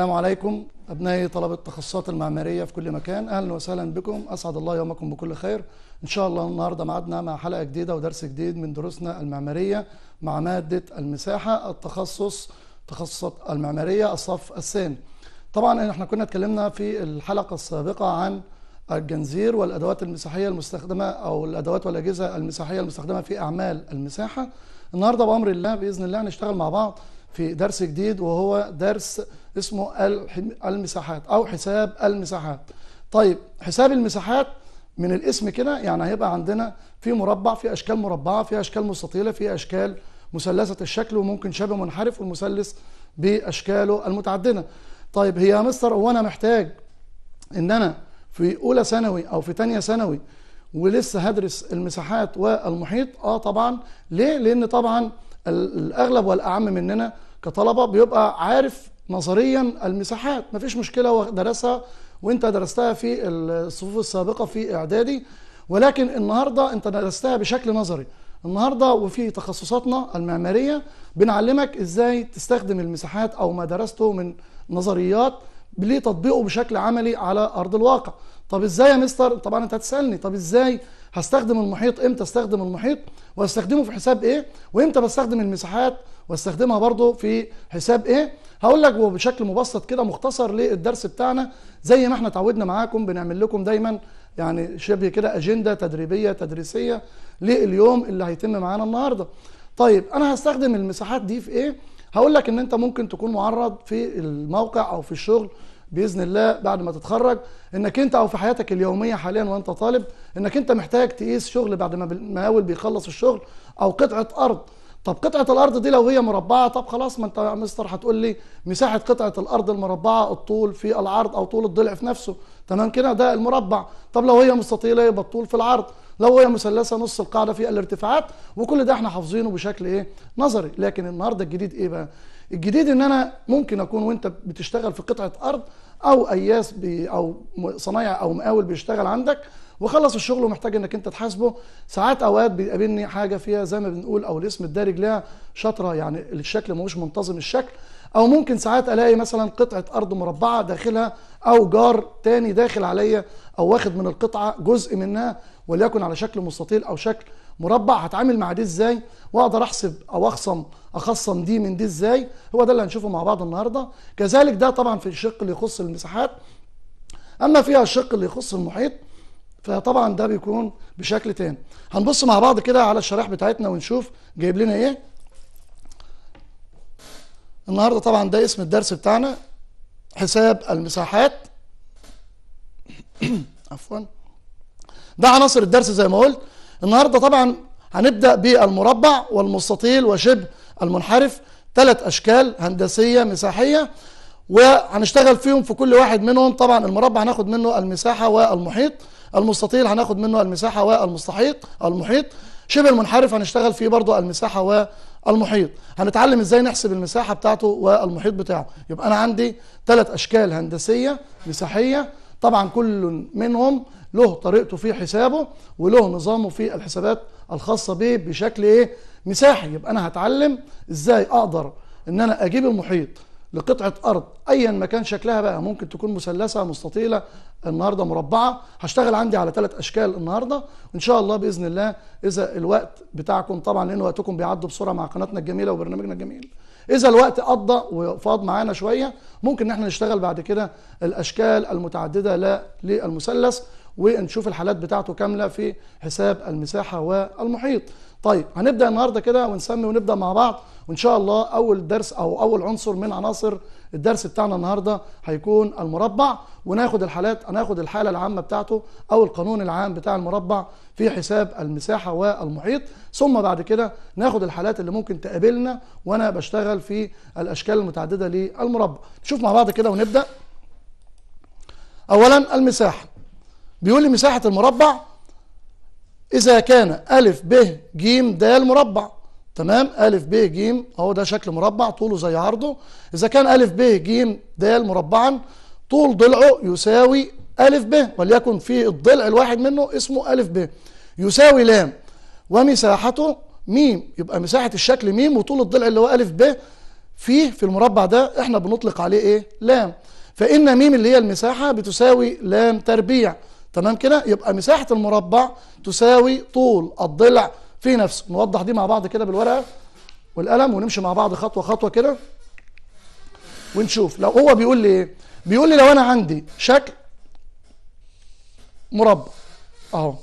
السلام عليكم أبنائي طلبة التخصصات المعمارية في كل مكان أهلا وسهلا بكم أسعد الله يومكم بكل خير إن شاء الله النهاردة معدنا مع حلقة جديدة ودرس جديد من دروسنا المعمارية مع مادة المساحة التخصص تخصصات المعمارية الصف الثاني طبعا احنا كنا اتكلمنا في الحلقة السابقة عن الجنزير والأدوات المساحية المستخدمة أو الأدوات والأجهزة المساحية المستخدمة في أعمال المساحة النهاردة بأمر الله بإذن الله هنشتغل مع بعض في درس جديد وهو درس اسمه المساحات او حساب المساحات طيب حساب المساحات من الاسم كده يعني هيبقى عندنا في مربع في اشكال مربعه في اشكال مستطيله في اشكال مثلثه الشكل وممكن شبه منحرف والمثلث باشكاله المتعدده طيب هي يا مستر هو انا محتاج ان انا في اولى ثانوي او في ثانيه ثانوي ولسه هدرس المساحات والمحيط اه طبعا ليه لان طبعا الاغلب والاعم مننا كطلبه بيبقى عارف نظريا المساحات مفيش مشكله درسها وانت درستها في الصفوف السابقه في اعدادي ولكن النهارده انت درستها بشكل نظري النهارده وفي تخصصاتنا المعماريه بنعلمك ازاي تستخدم المساحات او ما درسته من نظريات لتطبيقه بشكل عملي على ارض الواقع طب ازاي يا مستر طبعا انت هتسالني طب ازاي هستخدم المحيط امتى استخدم المحيط واستخدمه في حساب ايه وامتى بستخدم المساحات واستخدمها برضو في حساب ايه هقول لك وبشكل مبسط كده مختصر للدرس بتاعنا زي ما احنا اتعودنا معاكم بنعمل لكم دايما يعني شبه كده اجنده تدريبيه تدريسيه لليوم اللي هيتم معانا النهارده طيب انا هستخدم المساحات دي في ايه هقول لك ان انت ممكن تكون معرض في الموقع او في الشغل باذن الله بعد ما تتخرج انك انت او في حياتك اليوميه حاليا وانت طالب انك انت محتاج تقيس شغل بعد ما المقاول بيخلص الشغل او قطعه ارض طب قطعه الارض دي لو هي مربعه طب خلاص ما انت يا مستر هتقول لي مساحه قطعه الارض المربعه الطول في العرض او طول الضلع في نفسه تمام كده ده المربع طب لو هي مستطيله يبقى الطول في العرض لو هي مثلثه نص القاعده في الارتفاعات وكل ده احنا حافظينه بشكل ايه نظري لكن النهارده الجديد ايه بقى الجديد ان انا ممكن اكون وانت بتشتغل في قطعه ارض او اياس او صنايع او مقاول بيشتغل عندك وخلص الشغل ومحتاج انك انت تحاسبه ساعات اوقات بيقابلني حاجه فيها زي ما بنقول او الاسم الدارج لها شطره يعني الشكل هوش منتظم الشكل او ممكن ساعات الاقي مثلا قطعه ارض مربعه داخلها او جار تاني داخل عليا او واخد من القطعه جزء منها وليكن على شكل مستطيل او شكل مربع هتعامل مع دي ازاي واقدر احسب او اخصم اخصم دي من دي ازاي هو ده اللي هنشوفه مع بعض النهارده كذلك ده طبعا في الشق اللي يخص المساحات اما فيها الشق اللي يخص المحيط فطبعا ده بيكون بشكل تاني هنبص مع بعض كده على الشرائح بتاعتنا ونشوف جايب لنا ايه النهارده طبعا ده اسم الدرس بتاعنا حساب المساحات عفوا ده عناصر الدرس زي ما قلت النهارده طبعا هنبدا بالمربع والمستطيل وشبه المنحرف ثلاث اشكال هندسيه مساحيه وهنشتغل فيهم في كل واحد منهم طبعا المربع هناخد منه المساحه والمحيط المستطيل هناخد منه المساحة والمستحيط المحيط شبه المنحرف هنشتغل فيه برضه المساحة والمحيط هنتعلم ازاي نحسب المساحة بتاعته والمحيط بتاعه يبقى أنا عندي ثلاث أشكال هندسية مساحية طبعا كل منهم له طريقته في حسابه وله نظامه في الحسابات الخاصة به بشكل ايه مساحي يبقى أنا هتعلم ازاي أقدر إن أنا أجيب المحيط لقطعه ارض ايا ما كان شكلها بقى ممكن تكون مثلثه مستطيله النهارده مربعه هشتغل عندي على ثلاث اشكال النهارده ان شاء الله باذن الله اذا الوقت بتاعكم طبعا لان وقتكم بيعدوا بسرعه مع قناتنا الجميله وبرنامجنا الجميل اذا الوقت قضى وفاض معانا شويه ممكن ان احنا نشتغل بعد كده الاشكال المتعدده للمثلث ونشوف الحالات بتاعته كامله في حساب المساحه والمحيط طيب هنبدا النهارده كده ونسمي ونبدا مع بعض وان شاء الله اول درس او اول عنصر من عناصر الدرس بتاعنا النهارده هيكون المربع وناخد الحالات هناخد الحاله العامه بتاعته او القانون العام بتاع المربع في حساب المساحه والمحيط ثم بعد كده ناخد الحالات اللي ممكن تقابلنا وانا بشتغل في الاشكال المتعدده للمربع نشوف مع بعض كده ونبدا اولا المساحه بيقول لي مساحة المربع إذا كان أ ب ج د مربع تمام أ ب ج أهو ده شكل مربع طوله زي عرضه إذا كان أ ب ج د مربعا طول ضلعه يساوي أ ب وليكن في الضلع الواحد منه اسمه أ ب يساوي لام ومساحته م يبقى مساحة الشكل م وطول الضلع اللي هو أ ب فيه في المربع ده احنا بنطلق عليه ايه لام فإن م اللي هي المساحة بتساوي لام تربيع تمام كده يبقى مساحة المربع تساوي طول الضلع في نفسه نوضح دي مع بعض كده بالورقة والقلم ونمشي مع بعض خطوة خطوة كده ونشوف لو هو بيقول لي ايه بيقول لي لو انا عندي شكل مربع اهو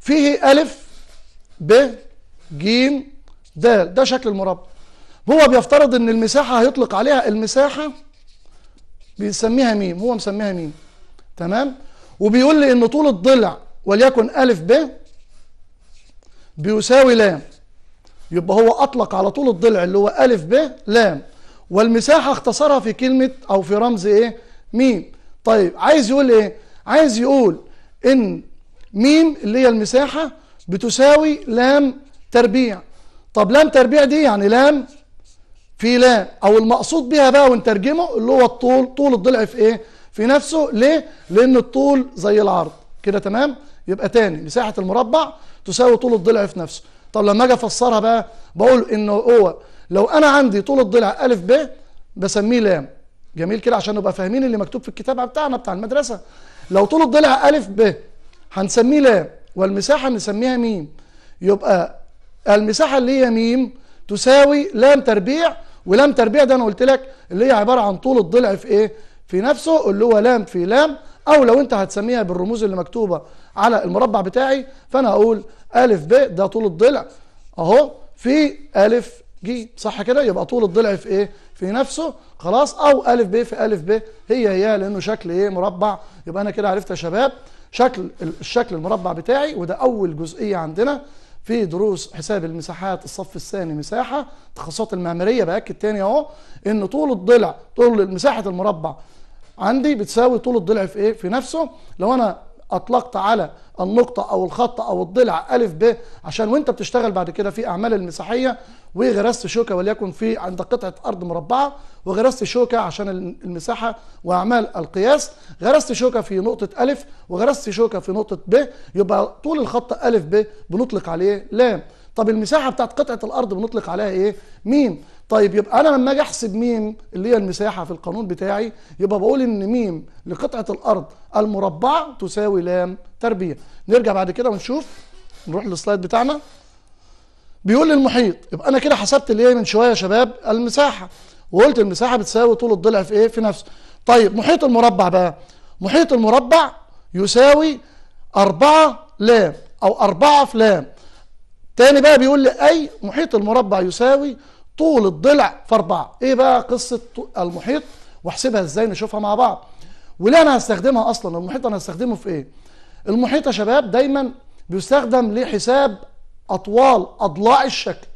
فيه الف ب ج د ده شكل المربع هو بيفترض ان المساحه هيطلق عليها المساحه بيسميها ميم هو مسميها ميم تمام وبيقول لي ان طول الضلع وليكن ألف ب بيساوي لام يبقى هو أطلق على طول الضلع اللي هو ألف ب لام والمساحة اختصرها في كلمة أو في رمز إيه؟ ميم طيب عايز يقول إيه؟ عايز يقول إن ميم اللي هي المساحة بتساوي لام تربيع طب لام تربيع دي يعني لام في لام أو المقصود بها بقى ونترجمه اللي هو الطول طول الضلع في إيه؟ في نفسه ليه؟ لأن الطول زي العرض كده تمام؟ يبقى تاني مساحة المربع تساوي طول الضلع في نفسه طب لما أجي أفسرها بقى بقول إنه هو لو أنا عندي طول الضلع أ ب بسميه لام جميل كده عشان نبقى فاهمين اللي مكتوب في الكتاب بتاعنا بتاع المدرسة لو طول الضلع أ ب هنسميه لام والمساحة نسميها ميم يبقى المساحة اللي هي ميم تساوي لام تربيع ولام تربيع ده أنا قلت لك اللي هي عبارة عن طول الضلع في إيه؟ في نفسه اللي هو لام في لام او لو انت هتسميها بالرموز اللي مكتوبه على المربع بتاعي فانا هقول الف ب ده طول الضلع اهو في الف ج صح كده يبقى طول الضلع في ايه في نفسه خلاص او الف ب في الف ب هي هي لانه شكل ايه مربع يبقى انا كده عرفت يا شباب شكل الشكل المربع بتاعي وده اول جزئيه عندنا في دروس حساب المساحات الصف الثاني مساحه التخصصات المعماريه باكد تاني اهو ان طول الضلع طول مساحه المربع عندي بتساوي طول الضلع في ايه في نفسه لو انا اطلقت على النقطة او الخط او الضلع الف ب عشان وانت بتشتغل بعد كده في اعمال المساحية وغرست شوكة وليكن في عند قطعة ارض مربعة وغرست شوكة عشان المساحة واعمال القياس غرست شوكة في نقطة الف وغرست شوكة في نقطة ب يبقى طول الخط الف ب بنطلق عليه لام طب المساحة بتاعت قطعة الارض بنطلق عليها ايه ميم طيب يبقى انا لما اجي احسب ميم اللي هي المساحه في القانون بتاعي يبقى بقول ان ميم لقطعه الارض المربعه تساوي لام تربيع نرجع بعد كده ونشوف نروح للسلايد بتاعنا بيقول لي المحيط يبقى انا كده حسبت اللي هي من شويه يا شباب المساحه وقلت المساحه بتساوي طول الضلع في ايه في نفسه طيب محيط المربع بقى محيط المربع يساوي أربعة لام أو أربعة في لام تاني بقى بيقول لي أي محيط المربع يساوي طول الضلع في أربعة إيه بقى قصة المحيط واحسبها إزاي نشوفها مع بعض وليه أنا هستخدمها أصلا المحيط أنا هستخدمه في إيه المحيط يا شباب دايما بيستخدم لحساب أطوال أضلاع الشكل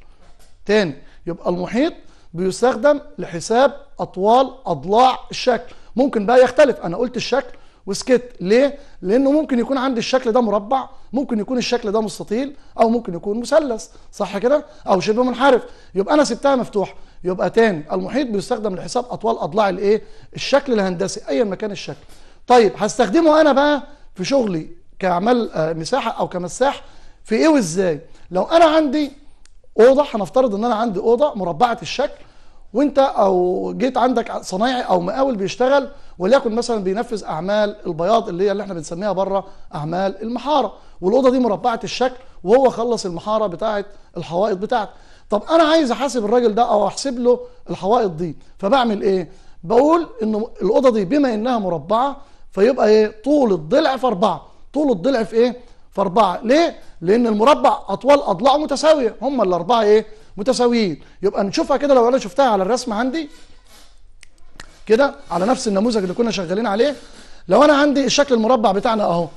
تاني يبقى المحيط بيستخدم لحساب أطوال أضلاع الشكل ممكن بقى يختلف أنا قلت الشكل وسكت ليه؟ لانه ممكن يكون عندي الشكل ده مربع ممكن يكون الشكل ده مستطيل او ممكن يكون مثلث صح كده او شبه منحرف يبقى انا سبتها مفتوحه يبقى تاني المحيط بيستخدم لحساب اطوال اضلاع الايه الشكل الهندسي ايا ما كان الشكل طيب هستخدمه انا بقى في شغلي كعمل آه، مساحه او كمساح في ايه وازاي لو انا عندي اوضه هنفترض ان انا عندي اوضه مربعه الشكل وانت او جيت عندك صنايعي او مقاول بيشتغل وليكن مثلا بينفذ اعمال البياض اللي هي اللي احنا بنسميها بره اعمال المحاره والاوضه دي مربعه الشكل وهو خلص المحاره بتاعه الحوائط بتاعته طب انا عايز احاسب الراجل ده او احسب له الحوائط دي فبعمل ايه بقول ان الاوضه دي بما انها مربعه فيبقى ايه طول الضلع في اربعه طول الضلع في ايه في اربعه ليه لان المربع اطوال اضلاعه متساويه هم الاربعه ايه متساويين يبقى نشوفها كده لو انا شفتها على الرسم عندي كده على نفس النموذج اللي كنا شغالين عليه لو انا عندي الشكل المربع بتاعنا اهو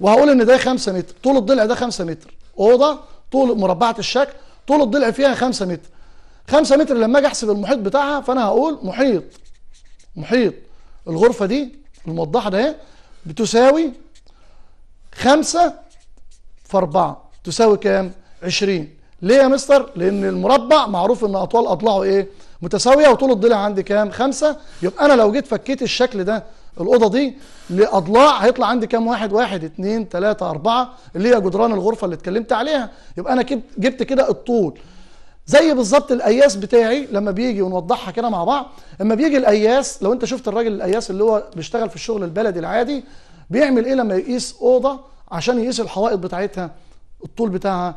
وهقول ان ده 5 متر طول الضلع ده 5 متر اوضه طول مربعه الشكل طول الضلع فيها 5 متر 5 متر لما اجي احسب المحيط بتاعها فانا هقول محيط محيط الغرفه دي الموضحه ده إيه؟ بتساوي 5 في 4 تساوي كام 20 ليه يا مستر لان المربع معروف ان اطوال اضلاعه ايه متساويه وطول الضلع عندي كام خمسة يبقى انا لو جيت فكيت الشكل ده الاوضه دي لاضلاع هيطلع عندي كام واحد واحد اتنين تلاته اربعه اللي هي جدران الغرفه اللي اتكلمت عليها يبقى انا جبت كده الطول زي بالظبط القياس بتاعي لما بيجي ونوضحها كده مع بعض لما بيجي القياس لو انت شفت الراجل القياس اللي هو بيشتغل في الشغل البلدي العادي بيعمل ايه لما يقيس اوضه عشان يقيس الحوائط بتاعتها الطول بتاعها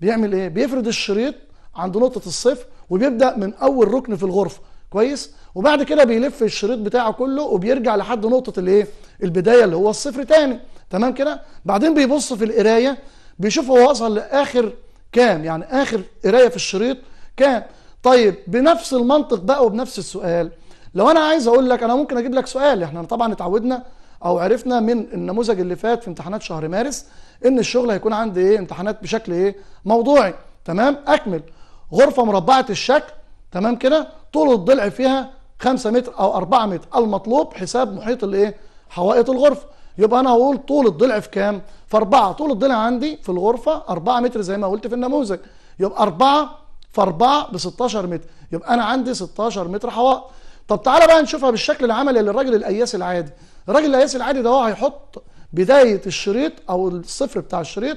بيعمل ايه بيفرد الشريط عند نقطه الصفر وبيبدا من اول ركن في الغرفه كويس وبعد كده بيلف الشريط بتاعه كله وبيرجع لحد نقطه الايه البدايه اللي هو الصفر تاني تمام كده بعدين بيبص في القرايه بيشوف هو وصل لاخر كام يعني اخر قرايه في الشريط كام طيب بنفس المنطق بقى وبنفس السؤال لو انا عايز اقول لك انا ممكن اجيب لك سؤال احنا طبعا اتعودنا او عرفنا من النموذج اللي فات في امتحانات شهر مارس ان الشغل هيكون عندي ايه امتحانات بشكل ايه موضوعي تمام اكمل غرفه مربعه الشكل تمام كده طول الضلع فيها 5 متر او 4 متر المطلوب حساب محيط الايه حوائط الغرفه يبقى انا هقول طول الضلع في كام في 4 طول الضلع عندي في الغرفه 4 متر زي ما قلت في النموذج يبقى 4 في 4 ب 16 متر يبقى انا عندي 16 متر حوائط طب تعالى بقى نشوفها بالشكل العملي للراجل القياس العادي الراجل القياس العادي ده هو هيحط بداية الشريط أو الصفر بتاع الشريط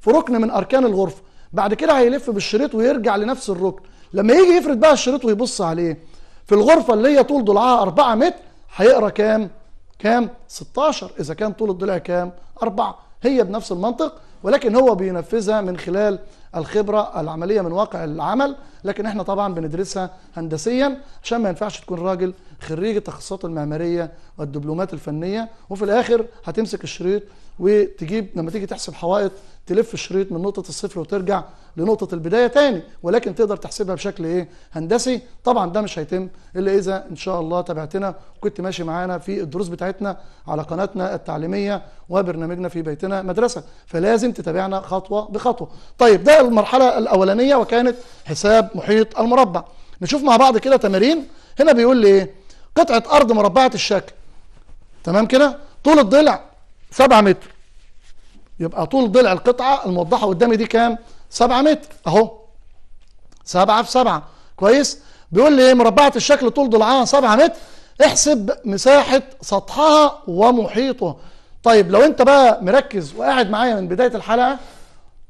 في ركن من أركان الغرفة بعد كده هيلف بالشريط ويرجع لنفس الركن لما يجي يفرد بقى الشريط ويبص عليه في الغرفة اللي هي طول ضلعها 4 متر هيقرا كام؟ كام؟ 16 إذا كان طول الضلع كام؟ 4 هي بنفس المنطق ولكن هو بينفذها من خلال الخبرة العملية من واقع العمل لكن احنا طبعا بندرسها هندسيا عشان ما ينفعش تكون راجل خريج التخصصات المعمارية والدبلومات الفنية وفي الاخر هتمسك الشريط وتجيب لما تيجي تحسب حوائط تلف الشريط من نقطة الصفر وترجع لنقطة البداية تاني ولكن تقدر تحسبها بشكل ايه هندسي طبعا ده مش هيتم الا اذا ان شاء الله تابعتنا وكنت ماشي معانا في الدروس بتاعتنا على قناتنا التعليمية وبرنامجنا في بيتنا مدرسة فلازم تتابعنا خطوة بخطوة طيب ده المرحلة الاولانية وكانت حساب محيط المربع نشوف مع بعض كده تمارين هنا بيقول لي ايه قطعة ارض مربعة الشكل تمام كده طول الضلع 7 متر يبقى طول ضلع القطعة الموضحة قدامي دي كام 7 متر اهو 7 في 7 كويس بيقول لي ايه مربعة الشكل طول ضلعها 7 متر احسب مساحة سطحها ومحيطها طيب لو انت بقى مركز وقاعد معايا من بداية الحلقة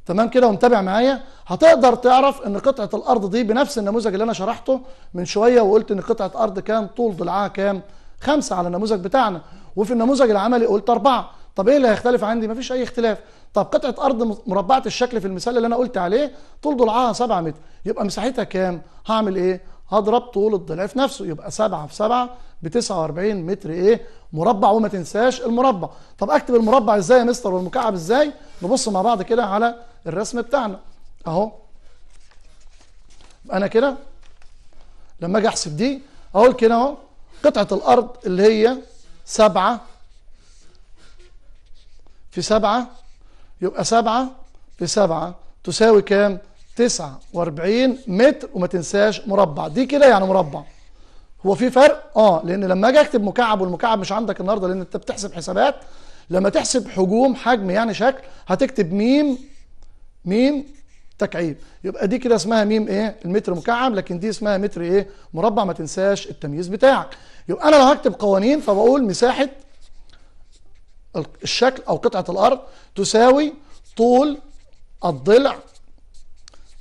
تمام كده ومتابع معايا هتقدر تعرف ان قطعة الارض دي بنفس النموذج اللي انا شرحته من شوية وقلت ان قطعة ارض كام طول ضلعها كام خمسة على النموذج بتاعنا وفي النموذج العملي قلت اربعة طب ايه اللي هيختلف عندي مفيش اي اختلاف طب قطعه ارض مربعه الشكل في المثال اللي انا قلت عليه طول ضلعها 7 متر يبقى مساحتها كام هعمل ايه هضرب طول الضلع في نفسه يبقى 7 في 7 ب 49 متر ايه مربع وما تنساش المربع طب اكتب المربع ازاي يا مستر والمكعب ازاي نبص مع بعض كده على الرسم بتاعنا اهو انا كده لما اجي احسب دي اقول كده اهو قطعه الارض اللي هي 7 في سبعة يبقى سبعة في سبعة تساوي كام؟ تسعة واربعين متر وما تنساش مربع دي كده يعني مربع هو في فرق؟ اه لأن لما أجي أكتب مكعب والمكعب مش عندك النهاردة لأن أنت بتحسب حسابات لما تحسب حجوم حجم يعني شكل هتكتب ميم ميم تكعيب يبقى دي كده اسمها ميم ايه المتر مكعب لكن دي اسمها متر ايه مربع ما تنساش التمييز بتاعك يبقى انا لو هكتب قوانين فبقول مساحه الشكل أو قطعة الأرض تساوي طول الضلع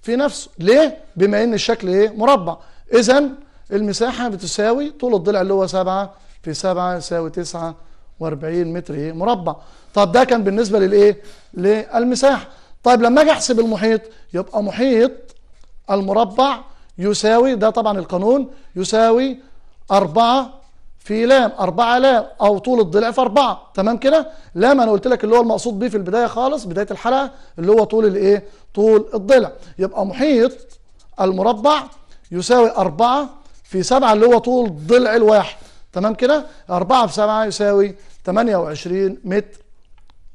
في نفسه ليه؟ بما إن الشكل إيه؟ مربع إذا المساحة بتساوي طول الضلع اللي هو 7 في 7 يساوي 49 متر إيه؟ مربع طب ده كان بالنسبة للإيه؟ للمساحة طيب لما أجي أحسب المحيط يبقى محيط المربع يساوي ده طبعا القانون يساوي 4 في لام أربعة لام أو طول الضلع في أربعة تمام كده لام أنا قلت لك اللي هو المقصود بيه في البداية خالص بداية الحلقة اللي هو طول الإيه طول الضلع يبقى محيط المربع يساوي أربعة في سبعة اللي هو طول الضلع الواحد تمام كده أربعة في سبعة يساوي 28 متر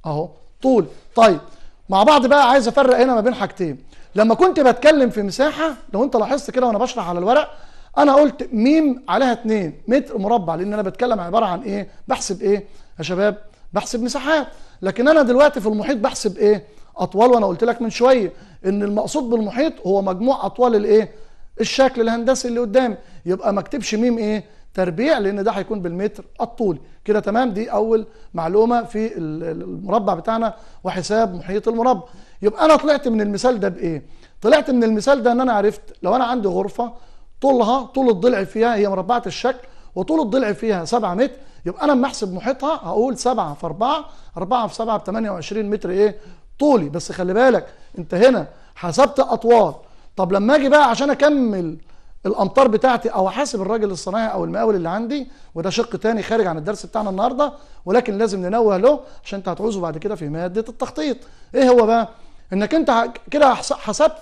أهو طول طيب مع بعض بقى عايز أفرق هنا ما بين حاجتين لما كنت بتكلم في مساحة لو أنت لاحظت كده وأنا بشرح على الورق انا قلت ميم عليها 2 متر مربع لان انا بتكلم عباره عن ايه بحسب ايه يا شباب بحسب مساحات لكن انا دلوقتي في المحيط بحسب ايه اطوال وانا قلت لك من شويه ان المقصود بالمحيط هو مجموع اطوال الايه الشكل الهندسي اللي قدامي يبقى ما اكتبش ميم ايه تربيع لان ده هيكون بالمتر الطولي كده تمام دي اول معلومه في المربع بتاعنا وحساب محيط المربع يبقى انا طلعت من المثال ده بايه طلعت من المثال ده ان انا عرفت لو انا عندي غرفه طولها طول الضلع فيها هي مربعة الشكل وطول الضلع فيها 7 متر يبقى انا لما احسب محيطها هقول 7 في 4 4 في 7 ب 28 متر ايه طولي بس خلي بالك انت هنا حسبت اطوال طب لما اجي بقى عشان اكمل الامتار بتاعتي او احاسب الراجل الصناعي او المقاول اللي عندي وده شق تاني خارج عن الدرس بتاعنا النهارده ولكن لازم ننوه له عشان انت هتعوزه بعد كده في ماده التخطيط ايه هو بقى انك انت كده حسبت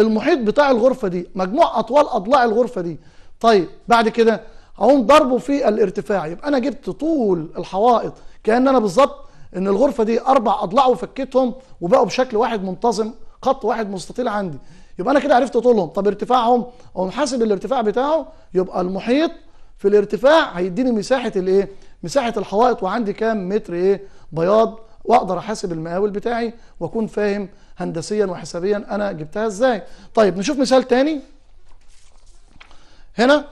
المحيط بتاع الغرفه دي مجموع اطوال اضلاع الغرفه دي طيب بعد كده هقوم ضربه في الارتفاع يبقى انا جبت طول الحوائط كان انا بالظبط ان الغرفه دي اربع اضلاع وفكيتهم وبقوا بشكل واحد منتظم خط واحد مستطيل عندي يبقى انا كده عرفت طولهم طب ارتفاعهم اقوم حاسب الارتفاع بتاعه يبقى المحيط في الارتفاع هيديني مساحه الايه مساحه الحوائط وعندي كام متر ايه بياض واقدر احاسب المقاول بتاعي واكون فاهم هندسيا وحسابيا انا جبتها ازاي طيب نشوف مثال تاني هنا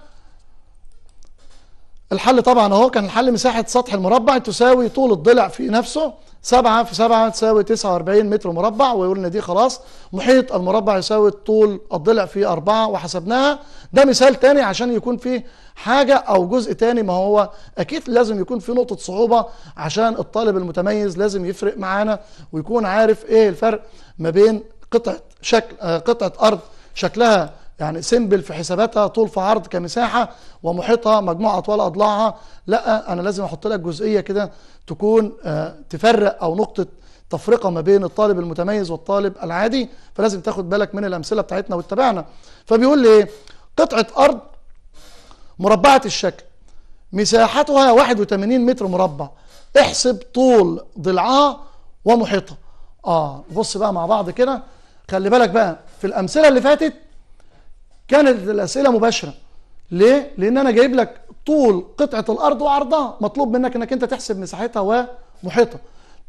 الحل طبعا اهو كان الحل مساحة سطح المربع تساوي طول الضلع في نفسه 7 في 7 تساوي 49 متر مربع ان دي خلاص محيط المربع يساوي طول الضلع في 4 وحسبناها ده مثال تاني عشان يكون فيه حاجة أو جزء تاني ما هو أكيد لازم يكون في نقطة صعوبة عشان الطالب المتميز لازم يفرق معانا ويكون عارف إيه الفرق ما بين قطعة شكل آه، قطعة أرض شكلها يعني سمبل في حساباتها طول في عرض كمساحه ومحيطها مجموع اطوال اضلاعها لا انا لازم احط لك جزئيه كده تكون آه، تفرق او نقطه تفرقه ما بين الطالب المتميز والطالب العادي فلازم تاخد بالك من الامثله بتاعتنا وتتابعنا فبيقول لي ايه قطعه ارض مربعه الشكل مساحتها 81 متر مربع احسب طول ضلعها ومحيطها اه بص بقى مع بعض كده خلي بالك بقى في الامثله اللي فاتت كانت الاسئله مباشره ليه لان انا جايب لك طول قطعه الارض وعرضها مطلوب منك انك انت تحسب مساحتها ومحيطها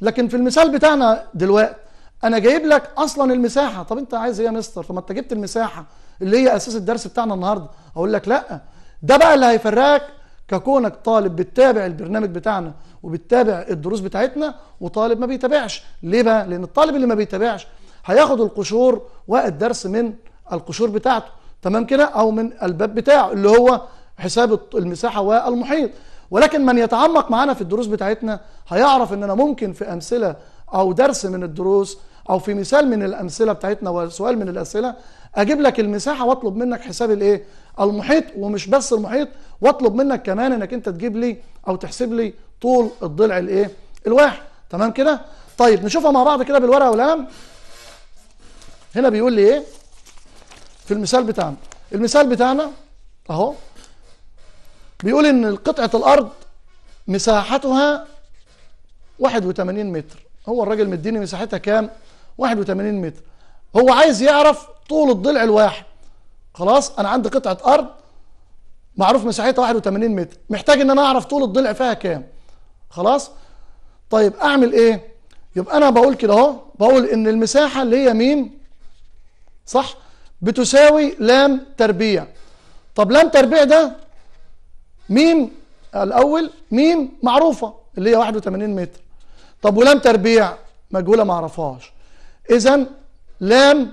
لكن في المثال بتاعنا دلوقتي انا جايب لك اصلا المساحه طب انت عايز ايه يا مستر طب ما انت جبت المساحه اللي هي اساس الدرس بتاعنا النهارده اقول لك لا ده بقى اللي هيفرقك ككونك طالب بتتابع البرنامج بتاعنا وبتتابع الدروس بتاعتنا وطالب ما بيتابعش ليه بقى لان الطالب اللي ما بيتابعش هياخد القشور والدرس من القشور بتاعته تمام كده او من الباب بتاعه اللي هو حساب المساحه والمحيط ولكن من يتعمق معانا في الدروس بتاعتنا هيعرف اننا ممكن في امثله او درس من الدروس او في مثال من الامثله بتاعتنا وسؤال من الاسئله اجيب لك المساحه واطلب منك حساب الايه المحيط ومش بس المحيط واطلب منك كمان انك انت تجيب لي او تحسب لي طول الضلع الايه الواحد تمام كده طيب نشوفها مع بعض كده بالورقه والقلم هنا بيقول لي ايه في المثال بتاعنا المثال بتاعنا اهو بيقول ان قطعه الارض مساحتها 81 متر هو الراجل مديني مساحتها كام 81 متر هو عايز يعرف طول الضلع الواحد خلاص انا عندي قطعه ارض معروف مساحتها 81 متر محتاج ان انا اعرف طول الضلع فيها كام خلاص طيب اعمل ايه يبقى انا بقول كده اهو بقول ان المساحه اللي هي ميم صح بتساوي لام تربيع طب لام تربيع ده ميم الأول ميم معروفة اللي هي 81 متر طب ولام تربيع مجهولة ما اعرفهاش إذا لام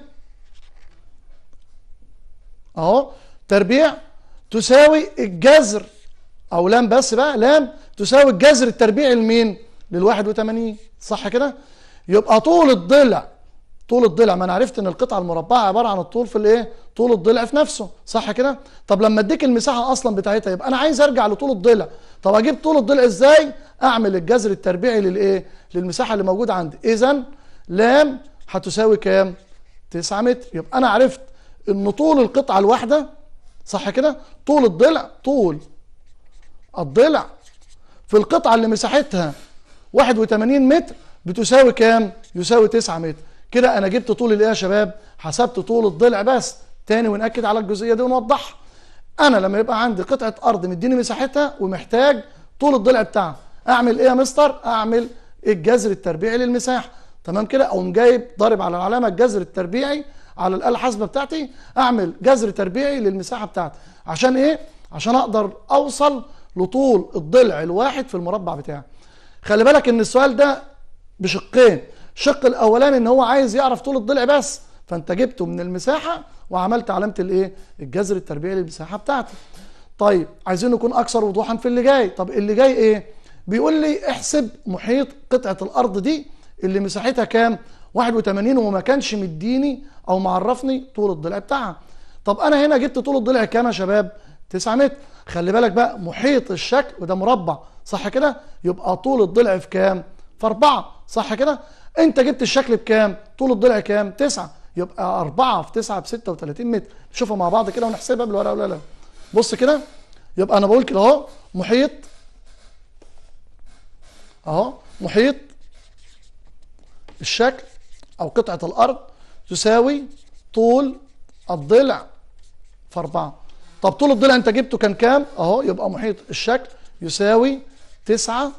أهو تربيع تساوي الجذر أو لام بس بقى لام تساوي الجذر التربيعي لمين؟ لل 81 صح كده؟ يبقى طول الضلع طول الضلع ما انا عرفت ان القطعه المربعه عباره عن الطول في الايه طول الضلع في نفسه صح كده طب لما اديك المساحه اصلا بتاعتها يبقى انا عايز ارجع لطول الضلع طب اجيب طول الضلع ازاي اعمل الجذر التربيعي للايه للمساحه اللي موجوده عندي اذا لام هتساوي كام 9 متر يبقى انا عرفت ان طول القطعه الواحده صح كده طول الضلع طول الضلع في القطعه اللي مساحتها 81 متر بتساوي كام يساوي 9 متر كده انا جبت طول الايه يا شباب حسبت طول الضلع بس تاني ونأكد على الجزئية دي ونوضحها انا لما يبقى عندي قطعة ارض مديني مساحتها ومحتاج طول الضلع بتاعها اعمل ايه يا مستر اعمل الجذر التربيعي للمساحة تمام كده اقوم جايب ضارب على العلامة الجذر التربيعي على الآلة الحاسبة بتاعتي اعمل جذر تربيعي للمساحة بتاعتي عشان ايه عشان اقدر اوصل لطول الضلع الواحد في المربع بتاعي خلي بالك ان السؤال ده بشقين الشق الاولاني ان هو عايز يعرف طول الضلع بس فانت جبته من المساحه وعملت علامه الايه الجذر التربيعي للمساحه بتاعته طيب عايزين نكون اكثر وضوحا في اللي جاي طب اللي جاي ايه بيقول لي احسب محيط قطعه الارض دي اللي مساحتها كام 81 وما كانش مديني او معرفني طول الضلع بتاعها طب انا هنا جبت طول الضلع كام يا شباب 9 متر خلي بالك بقى محيط الشكل وده مربع صح كده يبقى طول الضلع في كام في 4 صح كده انت جبت الشكل بكام طول الضلع كام 9 يبقى 4 في 9 ب 36 متر نشوفها مع بعض كده ونحسبها بالورقه ولا لا بص كده يبقى انا بقول كده اهو محيط اهو محيط الشكل او قطعه الارض تساوي طول الضلع في اربعة طب طول الضلع انت جبته كان كام اهو يبقى محيط الشكل يساوي 9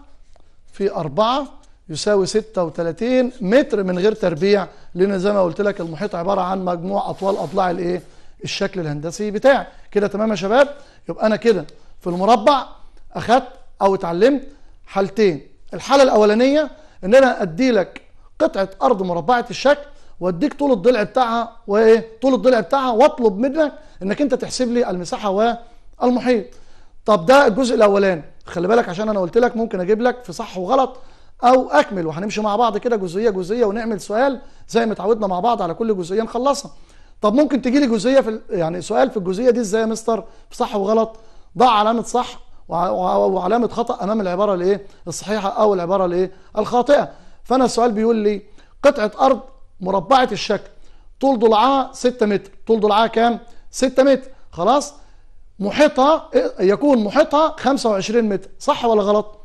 في اربعة يساوي 36 متر من غير تربيع لان زي ما قلت لك المحيط عباره عن مجموع اطوال اضلاع الايه الشكل الهندسي بتاعي كده تمام يا شباب يبقى انا كده في المربع اخدت او اتعلمت حالتين الحاله الاولانيه ان انا ادي لك قطعه ارض مربعه الشكل واديك طول الضلع بتاعها وايه طول الضلع بتاعها واطلب منك انك انت تحسب لي المساحه والمحيط طب ده الجزء الاولاني خلي بالك عشان انا قلت لك ممكن اجيب لك في صح وغلط او اكمل وهنمشي مع بعض كده جزئيه جزئيه ونعمل سؤال زي ما اتعودنا مع بعض على كل جزئيه نخلصها طب ممكن تجي لي جزئيه في يعني سؤال في الجزئيه دي ازاي يا مستر في صح وغلط ضع علامه صح وعلامه خطا امام العباره الايه الصحيحه او العباره الايه الخاطئه فانا السؤال بيقول لي قطعه ارض مربعه الشكل طول ضلعها 6 متر طول ضلعها كام 6 متر خلاص محيطها إيه، يكون محيطها 25 متر صح ولا غلط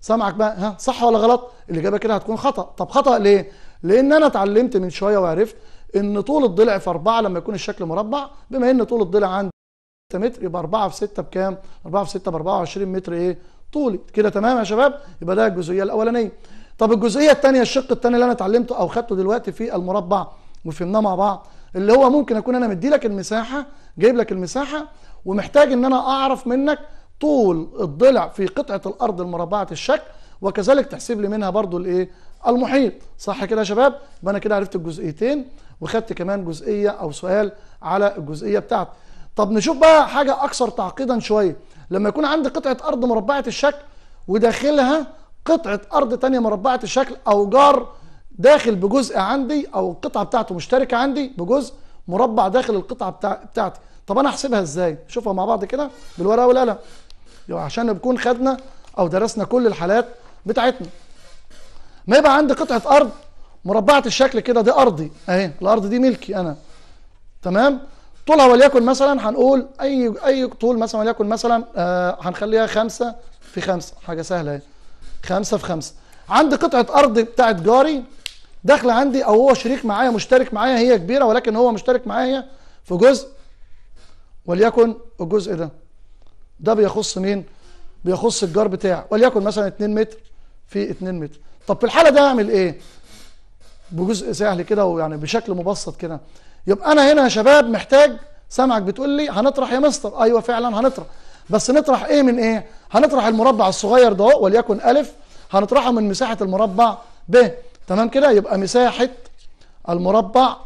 سامعك بقى ها صح ولا غلط الاجابه كده هتكون خطا طب خطا ليه لان انا اتعلمت من شويه وعرفت ان طول الضلع في 4 لما يكون الشكل مربع بما ان طول الضلع عندي 6 متر يبقى 4 في 6 بكام 4 في 6 ب 24 متر ايه طولي كده تمام يا شباب يبقى ده الجزئيه الاولانيه طب الجزئيه الثانيه الشق الثاني اللي انا اتعلمته او خدته دلوقتي في المربع وفهمناه مع بعض اللي هو ممكن اكون انا مدي لك المساحه جايب لك المساحه ومحتاج ان انا اعرف منك طول الضلع في قطعة الأرض المربعة الشكل وكذلك تحسب لي منها برضو الايه المحيط صح كده يا شباب يبقى انا كده عرفت الجزئيتين وخدت كمان جزئيه او سؤال على الجزئيه بتاعتي طب نشوف بقى حاجه اكثر تعقيدا شويه لما يكون عندي قطعه ارض مربعه الشكل وداخلها قطعه ارض تانية مربعه الشكل او جار داخل بجزء عندي او القطعه بتاعته مشتركه عندي بجزء مربع داخل القطعه بتاعتي طب انا احسبها ازاي شوفها مع بعض كده بالورقه والقلم عشان نكون خدنا او درسنا كل الحالات بتاعتنا ما يبقى عندي قطعه ارض مربعه الشكل كده دي ارضي اهي الارض دي ملكي انا تمام طولها وليكن مثلا هنقول اي اي طول مثلا وليكن مثلا آه هنخليها خمسة في خمسة حاجه سهله اهي خمسة في خمسة عندي قطعه ارض بتاعت جاري داخله عندي او هو شريك معايا مشترك معايا هي كبيره ولكن هو مشترك معايا في جزء وليكن الجزء ده ده بيخص مين بيخص الجار بتاعه وليكن مثلا 2 متر في 2 متر طب في الحاله ده اعمل ايه بجزء سهل كده ويعني بشكل مبسط كده يبقى انا هنا يا شباب محتاج سامعك بتقول لي هنطرح يا مستر ايوه فعلا هنطرح بس نطرح ايه من ايه هنطرح المربع الصغير ده وليكن الف هنطرحه من مساحه المربع ب تمام كده يبقى مساحه المربع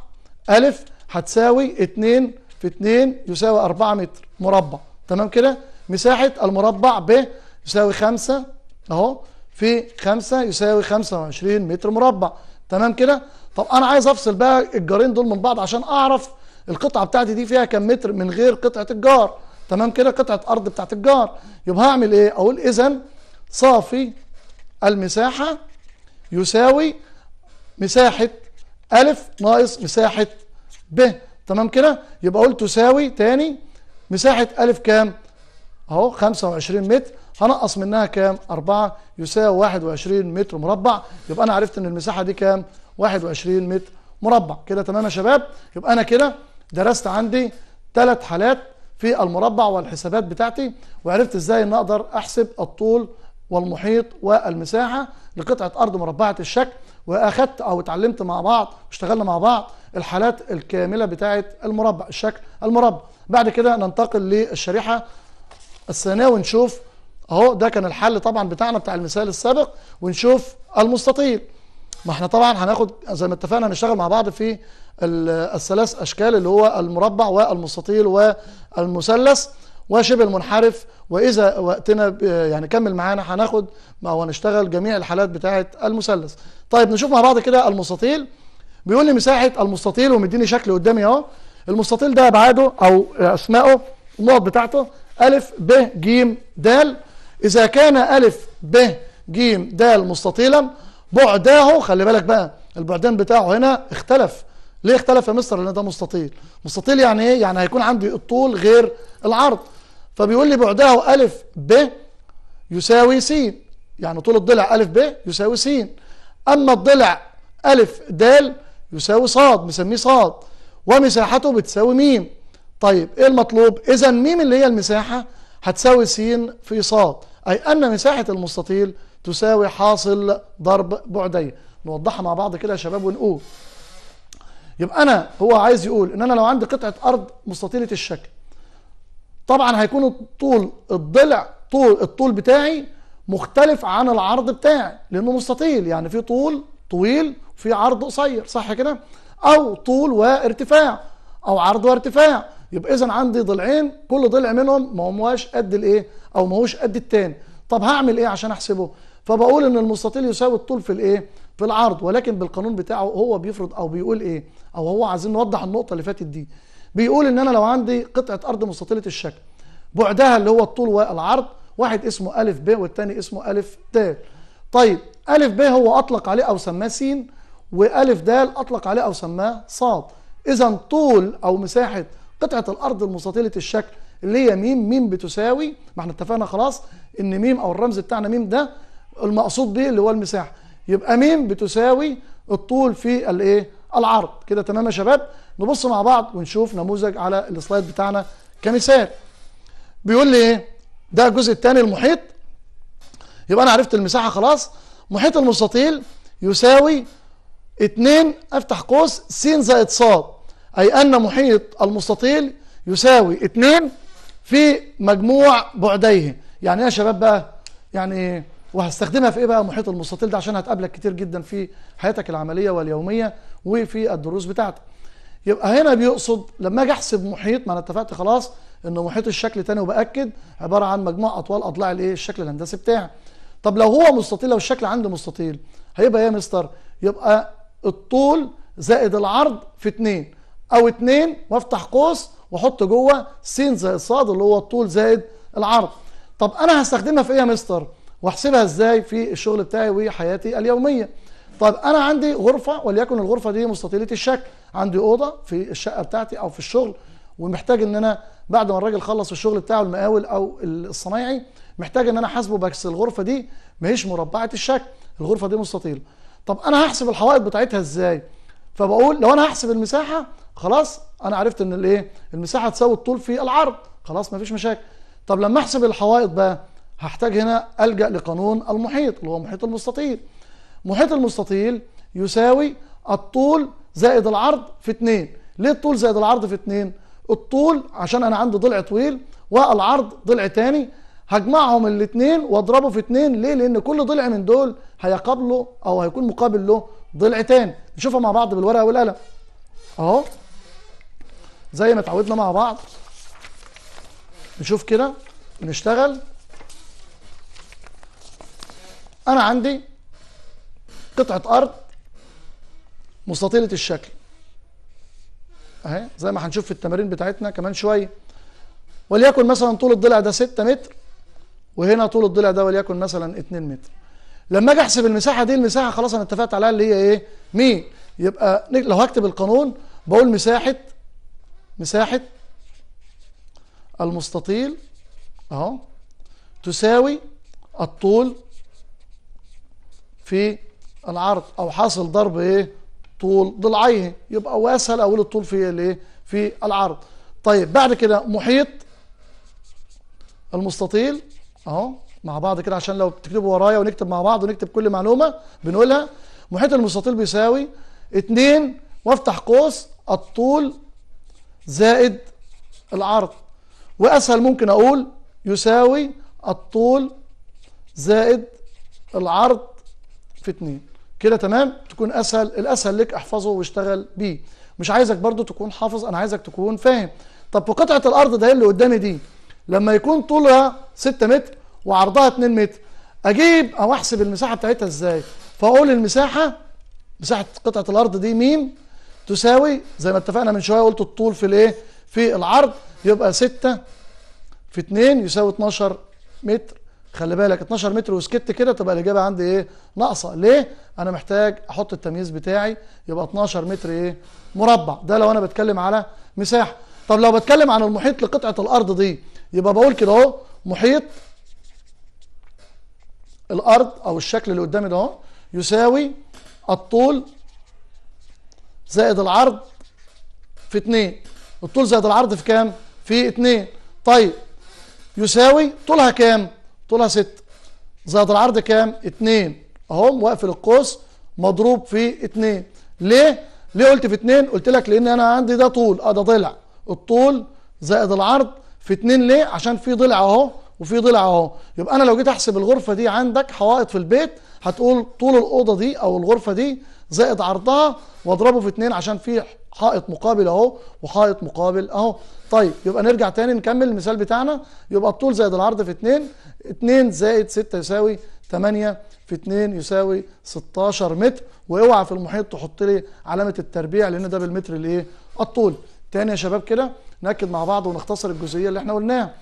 الف هتساوي 2 في 2 يساوي 4 متر مربع تمام كده مساحة المربع ب يساوي 5 اهو في 5 يساوي 25 متر مربع تمام كده طب انا عايز افصل بقى الجارين دول من بعض عشان اعرف القطعه بتاعتي دي فيها كم متر من غير قطعه الجار تمام كده قطعه ارض بتاعه الجار يبقى هعمل ايه اقول اذا صافي المساحه يساوي مساحه ا ناقص مساحه ب تمام كده يبقى اقول تساوي تاني مساحه ا كام اهو 25 متر هنقص منها كام 4 يساوي 21 متر مربع يبقى انا عرفت ان المساحه دي كام 21 متر مربع كده تمام يا شباب يبقى انا كده درست عندي ثلاث حالات في المربع والحسابات بتاعتي وعرفت ازاي ان اقدر احسب الطول والمحيط والمساحه لقطعه ارض مربعه الشكل واخدت او اتعلمت مع بعض اشتغلنا مع بعض الحالات الكامله بتاعه المربع الشكل المربع بعد كده ننتقل للشريحه الثانيه ونشوف اهو ده كان الحل طبعا بتاعنا بتاع المثال السابق ونشوف المستطيل ما احنا طبعا هناخد زي ما اتفقنا هنشتغل مع بعض في الثلاث اشكال اللي هو المربع والمستطيل والمثلث وشبه المنحرف واذا وقتنا يعني كمل معانا هناخد هو هنشتغل جميع الحالات بتاعه المثلث طيب نشوف مع بعض كده المستطيل بيقول لي مساحه المستطيل ومديني شكل قدامي اهو المستطيل ده ابعاده او اسمائه النقط بتاعته ألف ب ج د إذا كان ألف ب ج د مستطيلا بعداه خلي بالك بقى البعدان بتاعه هنا اختلف ليه اختلف يا مستر لأن ده مستطيل مستطيل يعني إيه؟ يعني هيكون عندي الطول غير العرض فبيقول لي بعداه ألف ب يساوي س يعني طول الضلع ألف ب يساوي س أما الضلع ألف د يساوي ص مسميه ص ومساحته بتساوي م طيب ايه المطلوب اذا ميم اللي هي المساحة هتساوي س في ص اي ان مساحة المستطيل تساوي حاصل ضرب بعدي نوضحها مع بعض كده يا شباب ونقول يبقى انا هو عايز يقول ان انا لو عندي قطعة ارض مستطيلة الشكل طبعا هيكون الطول الضلع طول الطول بتاعي مختلف عن العرض بتاعي لانه مستطيل يعني في طول طويل وفي عرض قصير صح كده او طول وارتفاع او عرض وارتفاع يبقى اذا عندي ضلعين كل ضلع منهم ما هوش قد الايه او ما هوش قد التاني طب هعمل ايه عشان احسبه فبقول ان المستطيل يساوي الطول في الايه في العرض ولكن بالقانون بتاعه هو بيفرض او بيقول ايه او هو عايزين نوضح النقطه اللي فاتت دي بيقول ان انا لو عندي قطعه ارض مستطيله الشكل بعدها اللي هو الطول والعرض واحد اسمه ألف ب والتاني اسمه ألف د طيب ألف ب هو أطلق عليه أو سماه س وألف د أطلق عليه أو سماه ص إذا طول أو مساحة قطعه الارض المستطيله الشكل اللي هي م م بتساوي ما احنا اتفقنا خلاص ان م او الرمز بتاعنا م ده المقصود به اللي هو المساحه يبقى م بتساوي الطول في الايه العرض كده تمام يا شباب نبص مع بعض ونشوف نموذج على السلايد بتاعنا كمثال بيقول لي ايه ده الجزء الثاني المحيط يبقى انا عرفت المساحه خلاص محيط المستطيل يساوي 2 افتح قوس س زائد ص أي أن محيط المستطيل يساوي 2 في مجموع بعديه يعني ايه يا شباب بقى يعني وهستخدمها في ايه بقى محيط المستطيل ده عشان هتقابلك كتير جدا في حياتك العمليه واليوميه وفي الدروس بتاعتك يبقى هنا بيقصد لما اجي احسب محيط ما انا اتفقت خلاص ان محيط الشكل تاني وباكد عباره عن مجموع اطوال اضلاع الايه الشكل الهندسي بتاعي طب لو هو مستطيل لو الشكل عندي مستطيل هيبقى ايه يا مستر يبقى الطول زائد العرض في 2 او اتنين وافتح قوس واحط جوه س زائد ص اللي هو الطول زائد العرض طب انا هستخدمها في ايه يا مستر واحسبها ازاي في الشغل بتاعي وحياتي اليوميه طب انا عندي غرفه وليكن الغرفه دي مستطيله الشكل عندي اوضه في الشقه بتاعتي او في الشغل ومحتاج ان انا بعد ما الراجل خلص الشغل بتاعه المقاول او الصنايعي محتاج ان انا احاسبه بس الغرفه دي ما هيش مربعه الشكل الغرفه دي مستطيله طب انا هحسب الحوائط بتاعتها ازاي فبقول لو انا هحسب المساحه خلاص انا عرفت ان الايه المساحه تساوي الطول في العرض خلاص مفيش مشاكل طب لما احسب الحوائط بقى هحتاج هنا الجا لقانون المحيط اللي هو محيط المستطيل محيط المستطيل يساوي الطول زائد العرض في اثنين ليه الطول زائد العرض في اثنين الطول عشان انا عندي ضلع طويل والعرض ضلع تاني هجمعهم الاثنين واضربه في اثنين ليه لان كل ضلع من دول هيقابله او هيكون مقابل له ضلع تاني نشوفها مع بعض بالورقه والقلم اهو زي ما اتعودنا مع بعض نشوف كده ونشتغل انا عندي قطعه ارض مستطيله الشكل اهي زي ما هنشوف في التمارين بتاعتنا كمان شويه وليكن مثلا طول الضلع ده 6 متر وهنا طول الضلع ده وليكن مثلا 2 متر لما اجي احسب المساحه دي المساحه خلاص انا اتفقت عليها اللي هي ايه مين يبقى لو هكتب القانون بقول مساحه مساحه المستطيل اهو تساوي الطول في العرض او حاصل ضرب ايه طول ضلعيه يبقى واسهل اقول الطول في الايه إيه؟ في العرض طيب بعد كده محيط المستطيل اهو مع بعض كده عشان لو تكتبوا ورايا ونكتب مع بعض ونكتب كل معلومه بنقولها محيط المستطيل بيساوي 2 وافتح قوس الطول زائد العرض واسهل ممكن اقول يساوي الطول زائد العرض في 2 كده تمام تكون اسهل الاسهل لك احفظه واشتغل بيه مش عايزك برضو تكون حافظ انا عايزك تكون فاهم طب في قطعه الارض ده اللي قدامي دي لما يكون طولها 6 متر وعرضها 2 متر اجيب او احسب المساحه بتاعتها ازاي فاقول المساحه مساحه قطعه الارض دي ميم تساوي زي ما اتفقنا من شويه قلت الطول في الايه في العرض يبقى 6 في 2 يساوي 12 متر خلي بالك 12 متر وسكت كده تبقى الاجابه عندي ايه ناقصه ليه انا محتاج احط التمييز بتاعي يبقى 12 متر ايه مربع ده لو انا بتكلم على مساحه طب لو بتكلم عن المحيط لقطعه الارض دي يبقى بقول كده اهو محيط الارض او الشكل اللي قدامي ده اهو يساوي الطول زائد العرض في 2 الطول زائد العرض في كام في 2 طيب يساوي طولها كام طولها 6 زائد العرض كام 2 اهو واقفل القوس مضروب في 2 ليه ليه قلت في 2 قلت لك لان انا عندي ده طول اه ده ضلع الطول زائد العرض في 2 ليه عشان في ضلع اهو وفي ضلع اهو يبقى انا لو جيت احسب الغرفه دي عندك حوائط في البيت هتقول طول الاوضه دي او الغرفه دي زائد عرضها واضربه في اتنين عشان في حائط مقابل اهو وحائط مقابل اهو طيب يبقى نرجع تاني نكمل المثال بتاعنا يبقى الطول زائد العرض في اتنين اتنين زائد ستة يساوي تمانية في اتنين يساوي 16 متر واوعى في المحيط تحط لي علامه التربيع لان ده بالمتر الايه الطول تاني يا شباب كده ناكد مع بعض ونختصر الجزئيه اللي احنا قلناها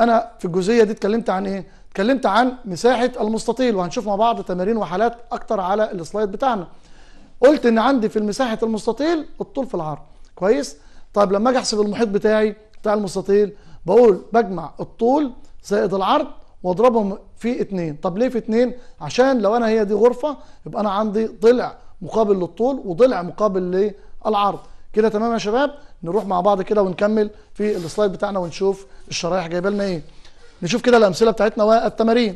انا في الجزئيه دي اتكلمت عن ايه اتكلمت عن مساحه المستطيل وهنشوف مع بعض تمارين وحالات اكتر على السلايد بتاعنا قلت ان عندي في مساحه المستطيل الطول في العرض كويس طيب لما اجي احسب المحيط بتاعي بتاع المستطيل بقول بجمع الطول زائد العرض واضربهم في اتنين طب ليه في اتنين عشان لو انا هي دي غرفه يبقى انا عندي ضلع مقابل للطول وضلع مقابل للعرض كده تمام يا شباب نروح مع بعض كده ونكمل في السلايد بتاعنا ونشوف الشرايح جايبه لنا ايه نشوف كده الامثله بتاعتنا والتمارين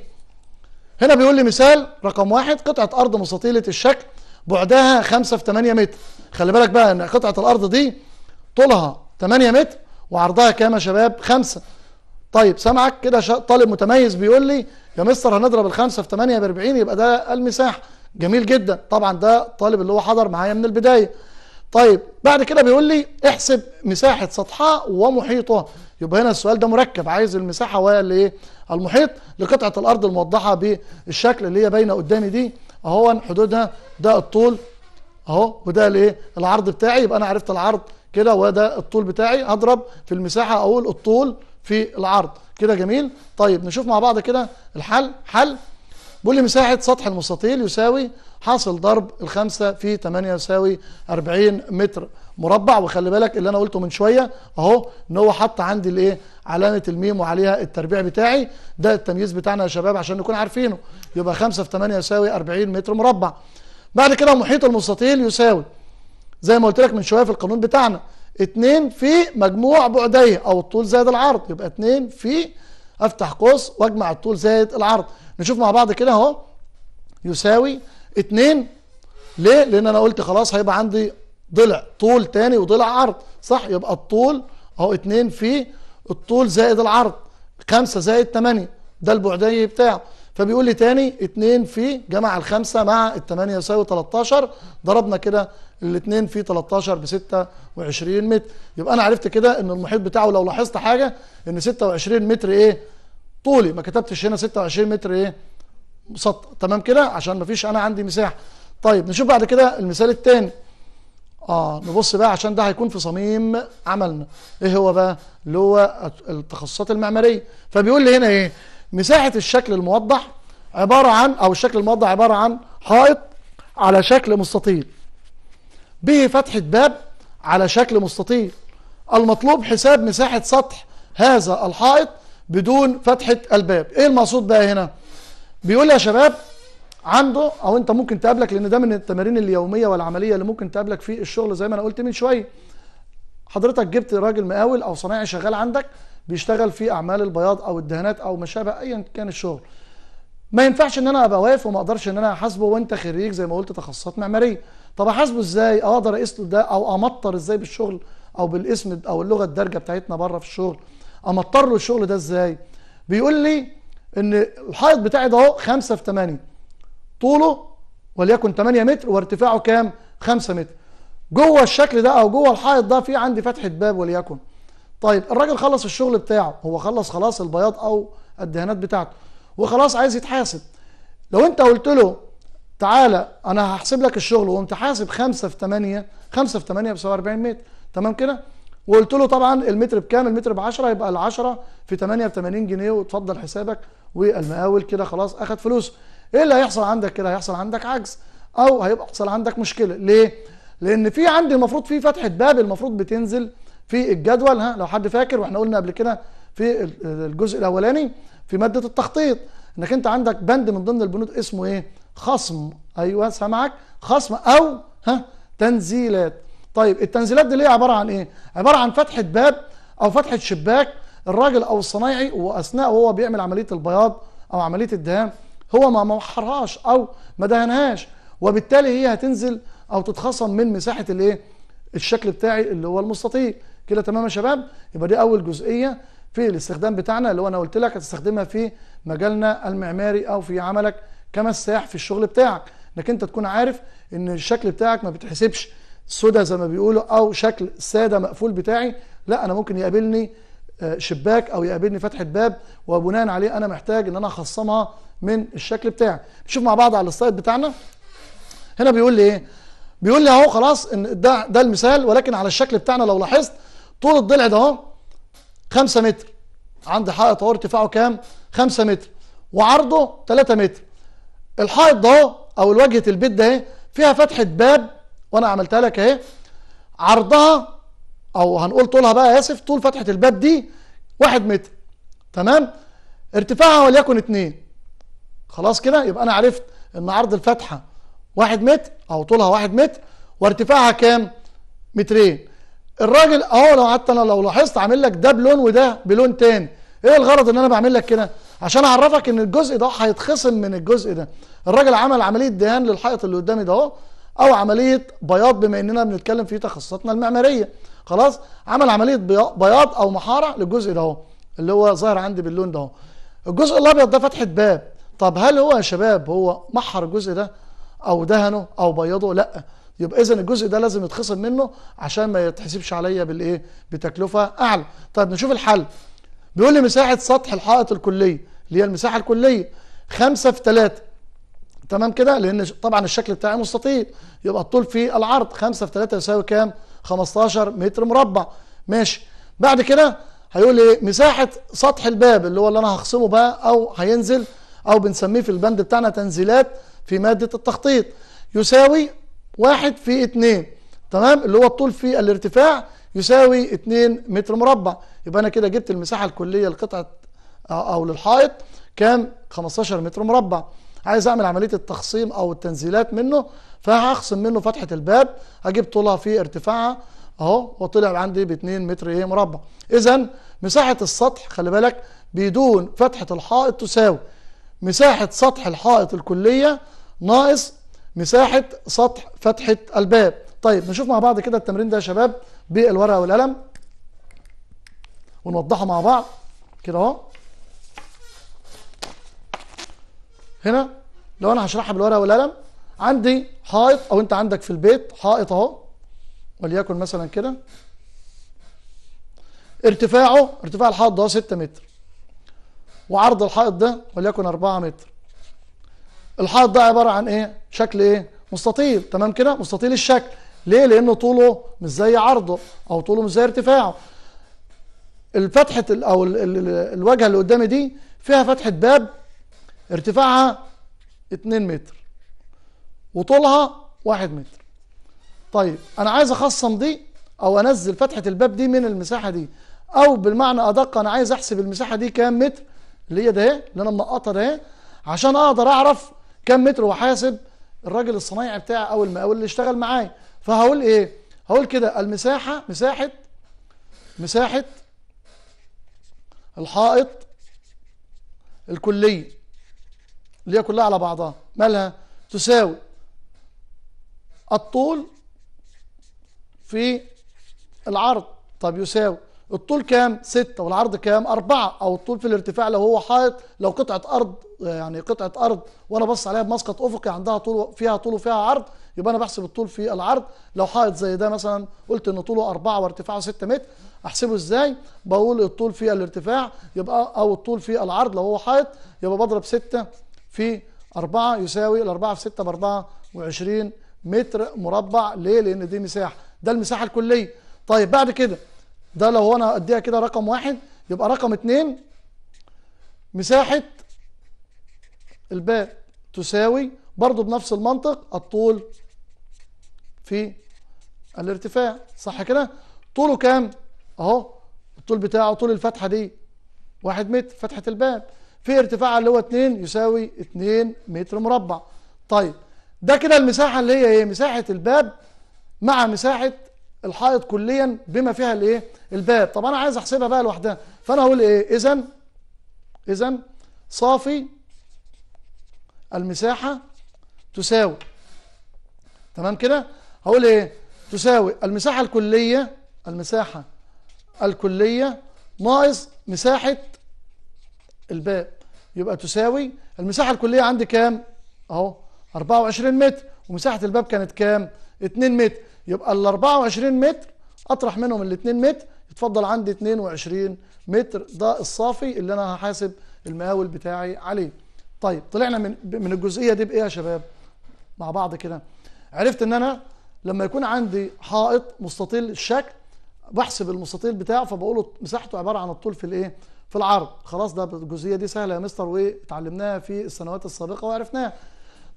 هنا بيقول لي مثال رقم واحد قطعه ارض مستطيله الشكل بعدها 5 في 8 متر خلي بالك بقى ان قطعه الارض دي طولها 8 متر وعرضها كام يا شباب 5 طيب سامعك كده طالب متميز بيقول لي يا مستر هنضرب ال 5 في 8 ب 40 يبقى ده المساحه جميل جدا طبعا ده طالب اللي هو حضر معايا من البدايه طيب بعد كده بيقول لي احسب مساحه سطحها ومحيطها يبقى هنا السؤال ده مركب عايز المساحه والايه المحيط لقطعه الارض الموضحه بالشكل اللي هي باينه قدامي دي اهو حدودها ده الطول اهو وده الايه العرض بتاعي يبقى انا عرفت العرض كده وده الطول بتاعي هضرب في المساحه اقول الطول في العرض كده جميل طيب نشوف مع بعض كده الحل حل بيقول لي مساحه سطح المستطيل يساوي حاصل ضرب الخمسة في 8 يساوي 40 متر مربع وخلي بالك اللي انا قلته من شوية اهو ان هو حط عندي الايه علامة الميم وعليها التربيع بتاعي ده التمييز بتاعنا يا شباب عشان نكون عارفينه يبقى 5 في 8 يساوي 40 متر مربع بعد كده محيط المستطيل يساوي زي ما قلت لك من شوية في القانون بتاعنا 2 في مجموع بعديه او الطول زائد العرض يبقى 2 في افتح قوس واجمع الطول زائد العرض نشوف مع بعض كده اهو يساوي اتنين ليه لان انا قلت خلاص هيبقى عندي ضلع طول تاني وضلع عرض صح يبقى الطول اهو اتنين في الطول زائد العرض خمسة زائد تمانية ده البعدي بتاعه فبيقول لي تاني اتنين في جمع الخمسة مع التمانية يساوي 13 ضربنا كده الاتنين في 13 ب 26 متر يبقى انا عرفت كده ان المحيط بتاعه لو لاحظت حاجة ان 26 متر ايه طولي ما كتبتش هنا 26 متر ايه بسطة تمام كده عشان مفيش انا عندي مساحه طيب نشوف بعد كده المثال الثاني اه نبص بقى عشان ده هيكون في صميم عملنا ايه هو بقى اللي هو التخصصات المعماريه فبيقول لي هنا ايه مساحه الشكل الموضح عباره عن او الشكل الموضح عباره عن حائط على شكل مستطيل به فتحه باب على شكل مستطيل المطلوب حساب مساحه سطح هذا الحائط بدون فتحه الباب ايه المقصود بقى هنا بيقول يا شباب عنده او انت ممكن تقابلك لان ده من التمارين اليوميه والعمليه اللي ممكن تقابلك في الشغل زي ما انا قلت من شويه حضرتك جبت راجل مقاول او صنايعي شغال عندك بيشتغل في اعمال البياض او الدهانات او ما شابه ايا كان الشغل ما ينفعش ان انا ابقى واقف وما اقدرش ان انا احاسبه وانت خريج زي ما قلت تخصصات معماريه طب احاسبه ازاي او اقدر اقيس ده او امطر ازاي بالشغل او بالاسم او اللغه الدارجه بتاعتنا بره في الشغل امطر له الشغل ده ازاي بيقول لي ان الحائط بتاعي ده اهو 5 في 8 طوله وليكن 8 متر وارتفاعه كام 5 متر جوه الشكل ده او جوه الحائط ده في عندي فتحه باب وليكن طيب الراجل خلص الشغل بتاعه هو خلص خلاص البياض او الدهانات بتاعته وخلاص عايز يتحاسب لو انت قلت له تعالى انا هحسب لك الشغل وقمت حاسب 5 في 8 5 في 8 ب 40 متر تمام كده وقلت له طبعا المتر بكام المتر ب 10 يبقى ال 10 في 8 ب 80 جنيه وتفضل حسابك والمقاول كده خلاص اخد فلوسه ايه اللي هيحصل عندك كده هيحصل عندك عجز او هيبقى حصل عندك مشكله ليه لان في عندي المفروض في فتحه باب المفروض بتنزل في الجدول ها لو حد فاكر واحنا قلنا قبل كده في الجزء الاولاني في ماده التخطيط انك انت عندك بند من ضمن البنود اسمه ايه خصم ايوه سامعك خصم او ها تنزيلات طيب التنزيلات دي ليه عباره عن ايه عباره عن فتحه باب او فتحه شباك الراجل او الصنايعي واثناء وهو بيعمل عمليه البياض او عمليه الدهان هو ما محرهاش او ما دهنهاش وبالتالي هي هتنزل او تتخصم من مساحه الايه الشكل بتاعي اللي هو المستطيل كده تمام يا شباب يبقى دي اول جزئيه في الاستخدام بتاعنا اللي هو انا قلت لك هتستخدمها في مجالنا المعماري او في عملك كمساح في الشغل بتاعك انك انت تكون عارف ان الشكل بتاعك ما بتحسبش سودا زي ما بيقولوا او شكل ساده مقفول بتاعي لا انا ممكن يقابلني آه، شباك او يقابلني فتحه باب وبناء عليه انا محتاج ان انا اخصمها من الشكل بتاعي نشوف مع بعض على السلايد بتاعنا هنا بيقول لي ايه بيقول لي اهو خلاص ان ده ده المثال ولكن على الشكل بتاعنا لو لاحظت طول الضلع ده اهو 5 متر عندي حائط اهو ارتفاعه كام 5 متر وعرضه 3 متر الحائط ده او الواجهه البيت ده فيها فتحه باب وانا عملتها لك اهي عرضها او هنقول طولها بقى اسف طول فتحه الباب دي 1 متر تمام ارتفاعها وليكن 2 خلاص كده يبقى انا عرفت ان عرض الفتحه 1 متر او طولها 1 متر وارتفاعها كام مترين الراجل اهو لو قعدت انا لو لاحظت عامل لك ده بلون وده بلون تاني ايه الغرض ان انا بعمل لك كده عشان اعرفك ان الجزء ده هيتخصم من الجزء ده الراجل عمل عمليه دهان للحائط اللي قدامي ده اهو او عمليه بياض بما اننا بنتكلم في تخصصاتنا المعماريه خلاص عمل عمليه بياض او محاره للجزء ده اهو اللي هو ظاهر عندي باللون ده اهو الجزء الابيض ده فتحه باب طب هل هو يا شباب هو محر الجزء ده او دهنه او بيضه لا يبقى اذا الجزء ده لازم يتخصم منه عشان ما يتحسبش عليا بالايه بتكلفه اعلى طب نشوف الحل بيقول لي مساحه سطح الحائط الكليه اللي هي المساحه الكليه 5 في 3 تمام كده لان طبعا الشكل بتاعي مستطيل يبقى الطول في العرض 5 في 3 يساوي كام 15 متر مربع ماشي بعد كده هيقول لي مساحه سطح الباب اللي هو اللي انا هخصمه بقى او هينزل او بنسميه في البند بتاعنا تنزيلات في ماده التخطيط يساوي واحد في اتنين تمام اللي هو الطول في الارتفاع يساوي 2 متر مربع يبقى انا كده جبت المساحه الكليه لقطعه او للحائط كام 15 متر مربع عايز اعمل عمليه التخصيم او التنزيلات منه فهخصم منه فتحه الباب اجيب طولها في ارتفاعها اهو وطلع عندي ب 2 متر ايه مربع اذا مساحه السطح خلي بالك بدون فتحه الحائط تساوي مساحه سطح الحائط الكليه ناقص مساحه سطح فتحه الباب طيب نشوف مع بعض كده التمرين ده يا شباب بالورقه والقلم ونوضحه مع بعض كده اهو هنا لو انا هشرحها بالورقه والقلم عندي حائط او انت عندك في البيت حائط اهو وليكن مثلا كده ارتفاعه ارتفاع الحائط ده 6 متر وعرض الحائط ده وليكن 4 متر الحائط ده عباره عن ايه شكل ايه مستطيل تمام كده مستطيل الشكل ليه لان طوله مش زي عرضه او طوله مش زي ارتفاعه الفتحه او الواجهه اللي قدامي دي فيها فتحه باب ارتفاعها 2 متر وطولها واحد متر طيب انا عايز اخصم دي او انزل فتحة الباب دي من المساحة دي او بالمعنى ادق انا عايز احسب المساحة دي كام متر اللي هي ده اللي انا منقطها ده عشان اقدر اعرف كام متر وحاسب الراجل الصنايعي بتاعي او المقاول اللي اشتغل معايا فهقول ايه هقول كده المساحة مساحة مساحة الحائط الكلية اللي هي كلها على بعضها مالها تساوي الطول في العرض طب يساوي الطول كام 6 والعرض كام 4 او الطول في الارتفاع لو هو حائط لو قطعه ارض يعني قطعه ارض وانا بص عليها بمسقط افقي عندها طول فيها طول وفيها عرض يبقى انا بحسب الطول في العرض لو حائط زي ده مثلا قلت ان طوله 4 وارتفاعه 6 متر احسبه ازاي بقول الطول في الارتفاع يبقى او الطول في العرض لو هو حائط يبقى بضرب 6 في 4 يساوي الاربعة 4 في 6 باربعة 24 متر مربع ليه لان دي مساحه ده المساحه الكليه طيب بعد كده ده لو انا اديها كده رقم واحد يبقى رقم اتنين مساحه الباب تساوي برضو بنفس المنطق الطول في الارتفاع صح كده طوله كام اهو الطول بتاعه طول الفتحه دي واحد متر فتحه الباب في ارتفاع اللي هو 2 يساوي 2 متر مربع طيب ده كده المساحة اللي هي ايه مساحة الباب مع مساحة الحائط كليا بما فيها الايه الباب طب انا عايز احسبها بقى لوحدها فانا هقول ايه اذا اذا صافي المساحة تساوي تمام كده هقول ايه تساوي المساحة الكلية المساحة الكلية ناقص مساحة الباب يبقى تساوي المساحة الكلية عندي كام اهو 24 متر ومساحه الباب كانت كام 2 متر يبقى ال 24 متر اطرح منهم ال 2 متر يتفضل عندي 22 متر ده الصافي اللي انا هحاسب المقاول بتاعي عليه طيب طلعنا من من الجزئيه دي بايه يا شباب مع بعض كده عرفت ان انا لما يكون عندي حائط مستطيل الشكل بحسب المستطيل بتاعه فبقول مساحته عباره عن الطول في الايه في العرض خلاص ده الجزئيه دي سهله يا مستر وتعلمناها في السنوات السابقه وعرفناها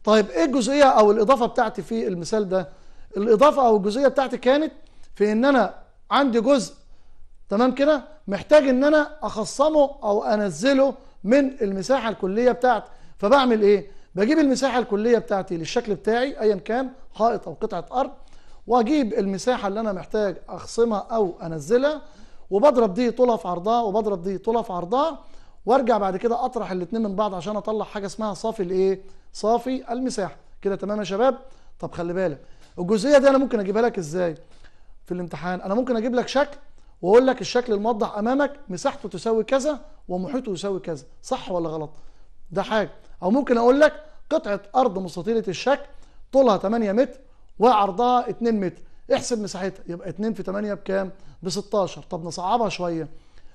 طيب ايه الجزئيه او الاضافه بتاعتي في المثال ده الاضافه او الجزئيه بتاعتي كانت في ان انا عندي جزء تمام كده محتاج ان انا اخصمه او انزله من المساحه الكليه بتاعتي فبعمل ايه بجيب المساحه الكليه بتاعتي للشكل بتاعي ايا كان حائط او قطعه ارض واجيب المساحه اللي انا محتاج اخصمها او انزلها وبضرب دي طولها في عرضها وبضرب دي طولها في عرضها وارجع بعد كده اطرح الاثنين من بعض عشان اطلع حاجه اسمها صافي الايه صافي المساحه كده تمام يا شباب طب خلي بالك الجزئيه دي انا ممكن اجيبها لك ازاي في الامتحان انا ممكن اجيب لك شكل واقول لك الشكل الموضح امامك مساحته تساوي كذا ومحيطه يساوي كذا صح ولا غلط ده حاجه او ممكن اقول لك قطعه ارض مستطيله الشكل طولها 8 متر وعرضها 2 متر احسب مساحتها يبقى 2 في 8 بكام ب 16 طب نصعبها شويه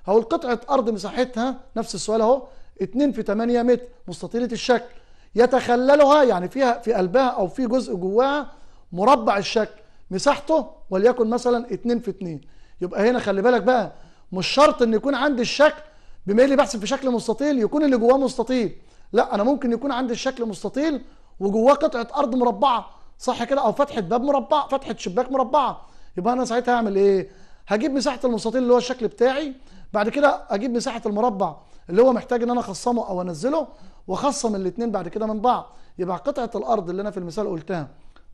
هو قطعه ارض مساحتها نفس السؤال اهو 2 في 8 متر مستطيله الشكل يتخللها يعني فيها في قلبها او في جزء جواها مربع الشكل مساحته وليكن مثلا 2 في 2 يبقى هنا خلي بالك بقى مش شرط ان يكون عندي الشكل بما اني بحسب في شكل مستطيل يكون اللي جواه مستطيل لا انا ممكن يكون عندي الشكل مستطيل وجواه قطعه ارض مربعه صح كده او فتحه باب مربعه فتحه شباك مربعه يبقى انا ساعتها هعمل ايه هجيب مساحه المستطيل اللي هو الشكل بتاعي بعد كده اجيب مساحه المربع اللي هو محتاج ان انا اخصمه او انزله واخصم الاثنين بعد كده من بعض يبقى قطعه الارض اللي انا في المثال قلتها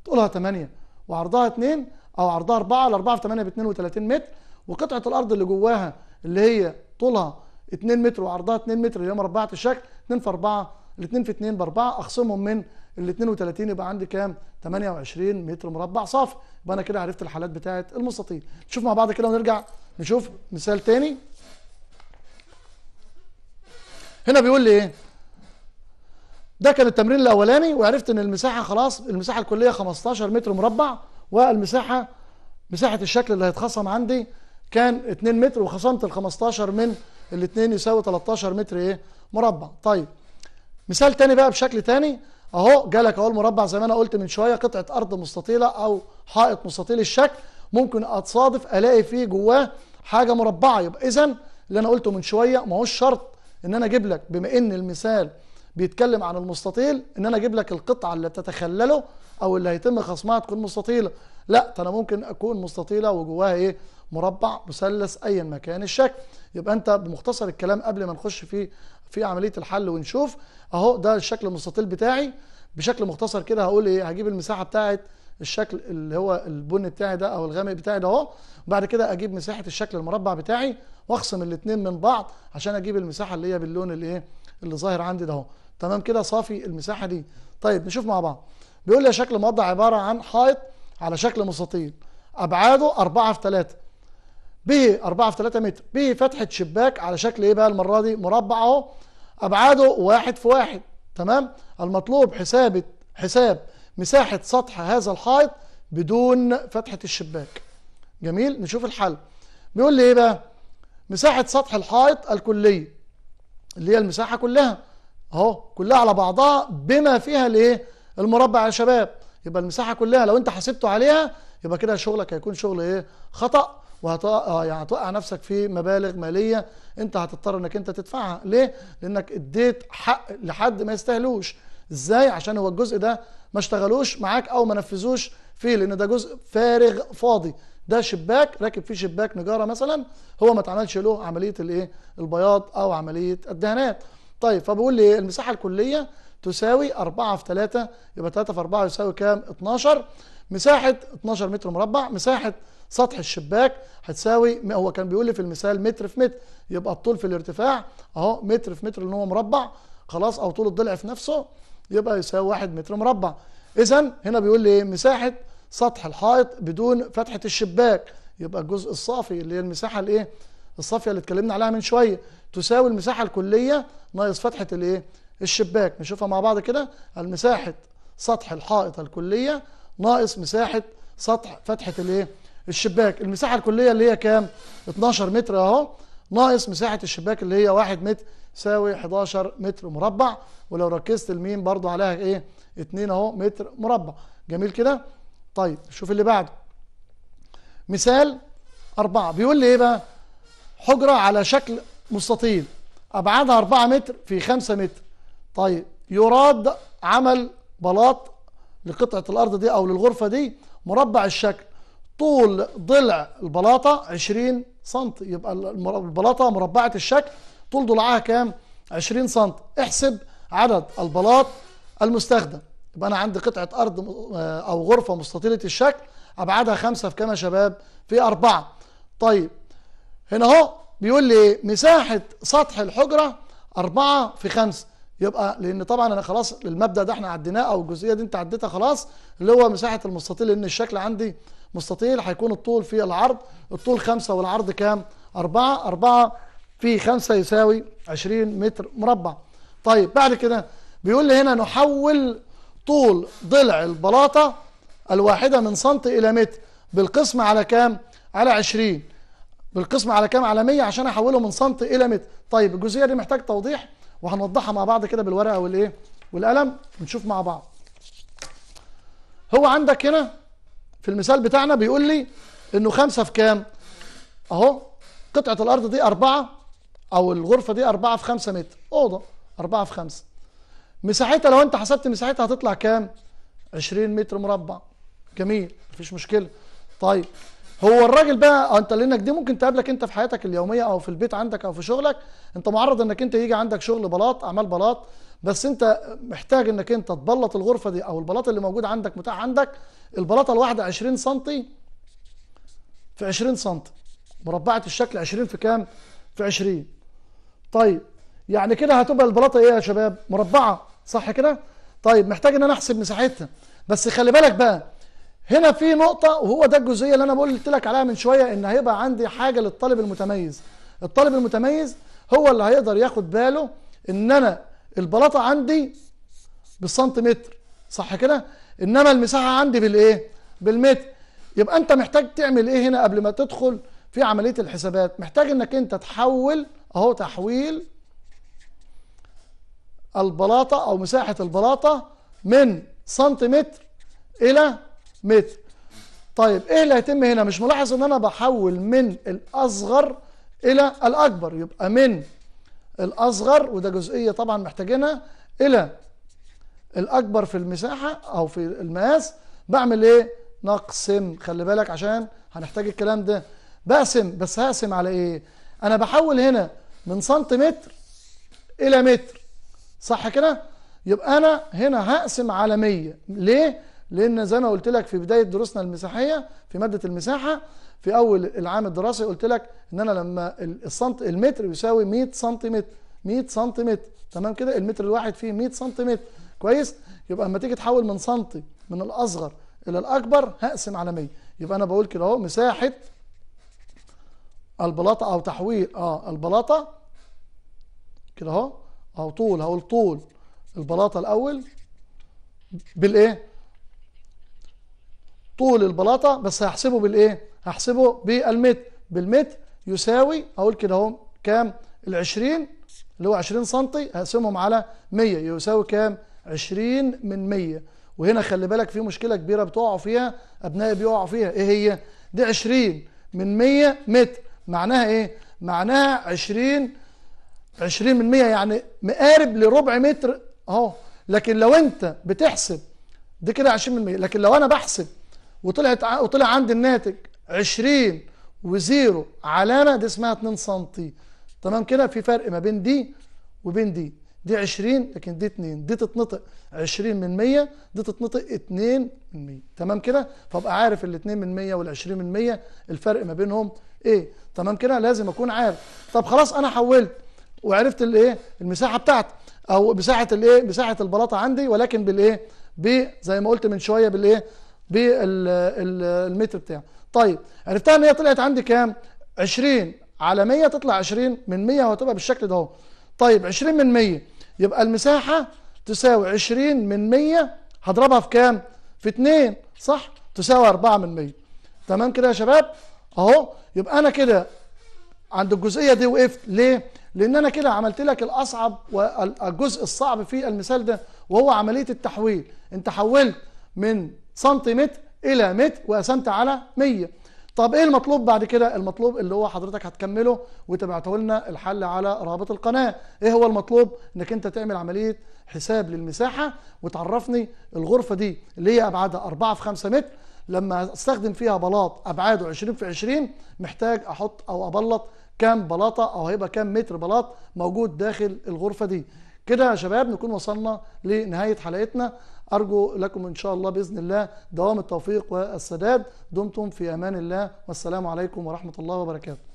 طولها 8 وعرضها 2 او عرضها 4 الاربعه في 8 ب 32 متر وقطعه الارض اللي جواها اللي هي طولها 2 متر وعرضها 2 متر اللي هي مربعه الشكل 2 في 4 2 في 2 ب 4 اخصمهم من ال 32 يبقى عندي كام 28 متر مربع صافي يبقى انا كده عرفت الحالات بتاعه المستطيل نشوف مع بعض كده ونرجع نشوف مثال تاني هنا بيقول لي ايه ده كان التمرين الاولاني وعرفت ان المساحه خلاص المساحه الكليه 15 متر مربع والمساحه مساحه الشكل اللي هيتخصم عندي كان 2 متر وخصمت ال 15 من الاثنين يساوي 13 متر ايه مربع طيب مثال تاني بقى بشكل تاني اهو جالك اهو المربع زي ما انا قلت من شويه قطعه ارض مستطيله او حائط مستطيل الشكل ممكن اتصادف الاقي فيه جواه حاجه مربعه يبقى اذا اللي انا قلته من شويه ما هوش شرط ان انا اجيب لك بما ان المثال بيتكلم عن المستطيل ان انا اجيب لك القطعه اللي تتخلله او اللي هيتم خصمها تكون مستطيله لا انا ممكن اكون مستطيله وجواها ايه مربع مثلث ايا ما كان الشكل يبقى انت بمختصر الكلام قبل ما نخش في في عمليه الحل ونشوف اهو ده الشكل المستطيل بتاعي بشكل مختصر كده هقول ايه هجيب المساحه بتاعت الشكل اللي هو البني بتاعي ده او الغامق بتاعي ده اهو وبعد كده اجيب مساحه الشكل المربع بتاعي واخصم الاثنين من بعض عشان اجيب المساحه اللي هي باللون اللي ايه اللي ظاهر عندي ده اهو تمام كده صافي المساحه دي طيب نشوف مع بعض بيقول لي شكل موضع عباره عن حائط على شكل مستطيل ابعاده 4 في 3 به 4 في 3 متر به فتحه شباك على شكل ايه بقى المره دي مربع اهو ابعاده 1 في 1 تمام المطلوب حسابه حساب مساحة سطح هذا الحائط بدون فتحة الشباك جميل نشوف الحل بيقول لي ايه بقى مساحة سطح الحائط الكلية اللي هي المساحة كلها اهو كلها على بعضها بما فيها الايه المربع يا شباب يبقى المساحة كلها لو انت حسبته عليها يبقى كده شغلك هيكون شغل ايه خطأ وهتوقع يعني نفسك في مبالغ مالية انت هتضطر انك انت تدفعها ليه لانك اديت حق لحد ما يستاهلوش ازاي عشان هو الجزء ده ما اشتغلوش معاك او ما نفذوش فيه لان ده جزء فارغ فاضي ده شباك راكب فيه شباك نجاره مثلا هو ما اتعملش له عمليه الايه البياض او عمليه الدهانات طيب فبقول لي إيه؟ المساحه الكليه تساوي 4 في 3 يبقى 3 في 4 يساوي كام 12 مساحه 12 متر مربع مساحه سطح الشباك هتساوي هو كان بيقول لي في المثال متر في متر يبقى الطول في الارتفاع اهو متر في متر اللي هو مربع خلاص او طول الضلع في نفسه يبقى يساوي 1 متر مربع اذا هنا بيقول لي إيه؟ مساحه سطح الحائط بدون فتحه الشباك يبقى الجزء الصافي اللي هي المساحه الايه الصافيه اللي اتكلمنا عليها من شويه تساوي المساحه الكليه ناقص فتحه الايه الشباك نشوفها مع بعض كده المساحه سطح الحائط الكليه ناقص مساحه سطح فتحه الايه الشباك المساحه الكليه اللي هي كام 12 متر اهو ناقص مساحه الشباك اللي هي 1 متر تساوي 11 متر مربع ولو ركزت الميم برضو عليها ايه 2 اهو متر مربع جميل كده طيب شوف اللي بعده مثال أربعة بيقول لي ايه بقى حجرة على شكل مستطيل أبعادها 4 متر في 5 متر طيب يراد عمل بلاط لقطعة الأرض دي أو للغرفة دي مربع الشكل طول ضلع البلاطة 20 سنتي يبقى البلاطة مربعة الشكل طول ضلعها كام 20 سم احسب عدد البلاط المستخدم يبقى انا عندي قطعه ارض آه، او غرفه مستطيله الشكل ابعادها خمسة في كام يا شباب في أربعة طيب هنا اهو بيقول لي مساحه سطح الحجره 4 في 5 يبقى لان طبعا انا خلاص المبدا ده احنا عديناه او الجزئيه دي انت عديتها خلاص اللي هو مساحه المستطيل لان الشكل عندي مستطيل هيكون الطول في العرض الطول 5 والعرض كام 4 4 في 5 يساوي 20 متر مربع طيب بعد كده بيقول لي هنا نحول طول ضلع البلاطة الواحدة من سنت إلى متر بالقسمة على كام؟ على 20 بالقسمة على كام؟ على 100 عشان أحوله من سنت إلى متر طيب الجزئية دي محتاج توضيح وهنوضحها مع بعض كده بالورقة والإيه؟ والقلم ونشوف مع بعض هو عندك هنا في المثال بتاعنا بيقول لي إنه خمسة في كام؟ أهو قطعة الأرض دي أربعة او الغرفه دي 4 في 5 متر اوضه 4 في 5 مساحتها لو انت حسبت مساحتها هتطلع كام 20 متر مربع جميل مفيش مشكله طيب هو الراجل بقى آه، انت لانك دي ممكن تقابلك انت في حياتك اليوميه او في البيت عندك او في شغلك انت معرض انك انت يجي عندك شغل بلاط اعمال بلاط بس انت محتاج انك انت تبلط الغرفه دي او البلاط اللي موجود عندك متاح عندك البلاطه الواحده 20 سم في 20 سم مربعه الشكل 20 في كام في 20 طيب يعني كده هتبقى البلاطه ايه يا شباب مربعه صح كده طيب محتاج ان انا احسب مساحتها بس خلي بالك بقى هنا في نقطة وهو ده الجزئية اللي أنا قلت لك عليها من شوية إن هيبقى عندي حاجة للطالب المتميز. الطالب المتميز هو اللي هيقدر ياخد باله إن أنا البلاطة عندي بالسنتيمتر صح كده؟ إنما المساحة عندي بالإيه؟ بالمتر. يبقى أنت محتاج تعمل إيه هنا قبل ما تدخل في عملية الحسابات؟ محتاج إنك أنت تحول اهو تحويل البلاطة أو مساحة البلاطة من سنتيمتر إلى متر طيب إيه اللي هيتم هنا مش ملاحظ إن أنا بحول من الأصغر إلى الأكبر يبقى من الأصغر وده جزئية طبعا محتاجينها إلى الأكبر في المساحة أو في المقاس بعمل إيه؟ نقسم خلي بالك عشان هنحتاج الكلام ده بقسم بس هقسم على إيه؟ انا بحول هنا من سنتيمتر الى متر صح كده يبقى انا هنا هقسم على 100 ليه لان زي ما قلت لك في بدايه دروسنا المساحيه في ماده المساحه في اول العام الدراسي قلت لك ان انا لما السنت المتر يساوي 100 سنتيمتر 100 سنتيمتر تمام كده المتر الواحد فيه 100 سنتيمتر كويس يبقى اما تيجي تحول من سنتي من الاصغر الى الاكبر هقسم على 100 يبقى انا بقول كده اهو مساحه البلاطة أو تحويل آه البلاطة كده أهو أو طول هقول طول البلاطة الأول بالإيه؟ طول البلاطة بس هحسبه بالإيه؟ هحسبه بالمتر بالمتر يساوي أقول كده أهو كام؟ ال 20 اللي هو 20 سم هقسمهم على 100 يساوي كام 20 من 100 وهنا خلي بالك في مشكله كبيره بتقعوا فيها ابنائي بيقعوا فيها ايه هي دي 20 من 100 متر معناها ايه معناها 20 20% يعني مقارب لربع متر اهو لكن لو انت بتحسب دي كده 20% لكن لو انا بحسب وطلعت وطلع عندي الناتج 20 وزيرو علامه دي اسمها 2 سم تمام كده في فرق ما بين دي وبين دي دي 20 لكن دي 2 دي تتنطق 20 من 100 دي تتنطق 2 من 100 تمام كده فابقى عارف ال 2 من 100 وال 20 من 100 الفرق ما بينهم ايه تمام كده لازم اكون عارف طب خلاص انا حولت وعرفت الايه المساحه بتاعتي او مساحه الايه مساحه البلاطه عندي ولكن بالايه ب زي ما قلت من شويه بالايه بالمتر بتاعه طيب عرفتها ان هي طلعت عندي كام 20 على 100 تطلع 20 من 100 وهتبقى بالشكل ده اهو طيب 20 من 100 يبقى المساحه تساوي 20 من 100 هضربها في كام في 2 صح تساوي 4 من 100 تمام كده يا شباب اهو يبقى انا كده عند الجزئيه دي وقفت ليه لان انا كده عملت لك الاصعب والجزء الصعب في المثال ده وهو عمليه التحويل انت حولت من سنتيمتر الى متر وقسمت على 100 طب ايه المطلوب بعد كده المطلوب اللي هو حضرتك هتكمله وتبعته لنا الحل على رابط القناه ايه هو المطلوب انك انت تعمل عمليه حساب للمساحه وتعرفني الغرفه دي اللي هي ابعادها 4 في 5 متر لما استخدم فيها بلاط ابعاده 20 في 20 محتاج احط او ابلط كام بلاطه او هيبقى كام متر بلاط موجود داخل الغرفه دي كده يا شباب نكون وصلنا لنهايه حلقتنا ارجو لكم ان شاء الله باذن الله دوام التوفيق والسداد دمتم في امان الله والسلام عليكم ورحمه الله وبركاته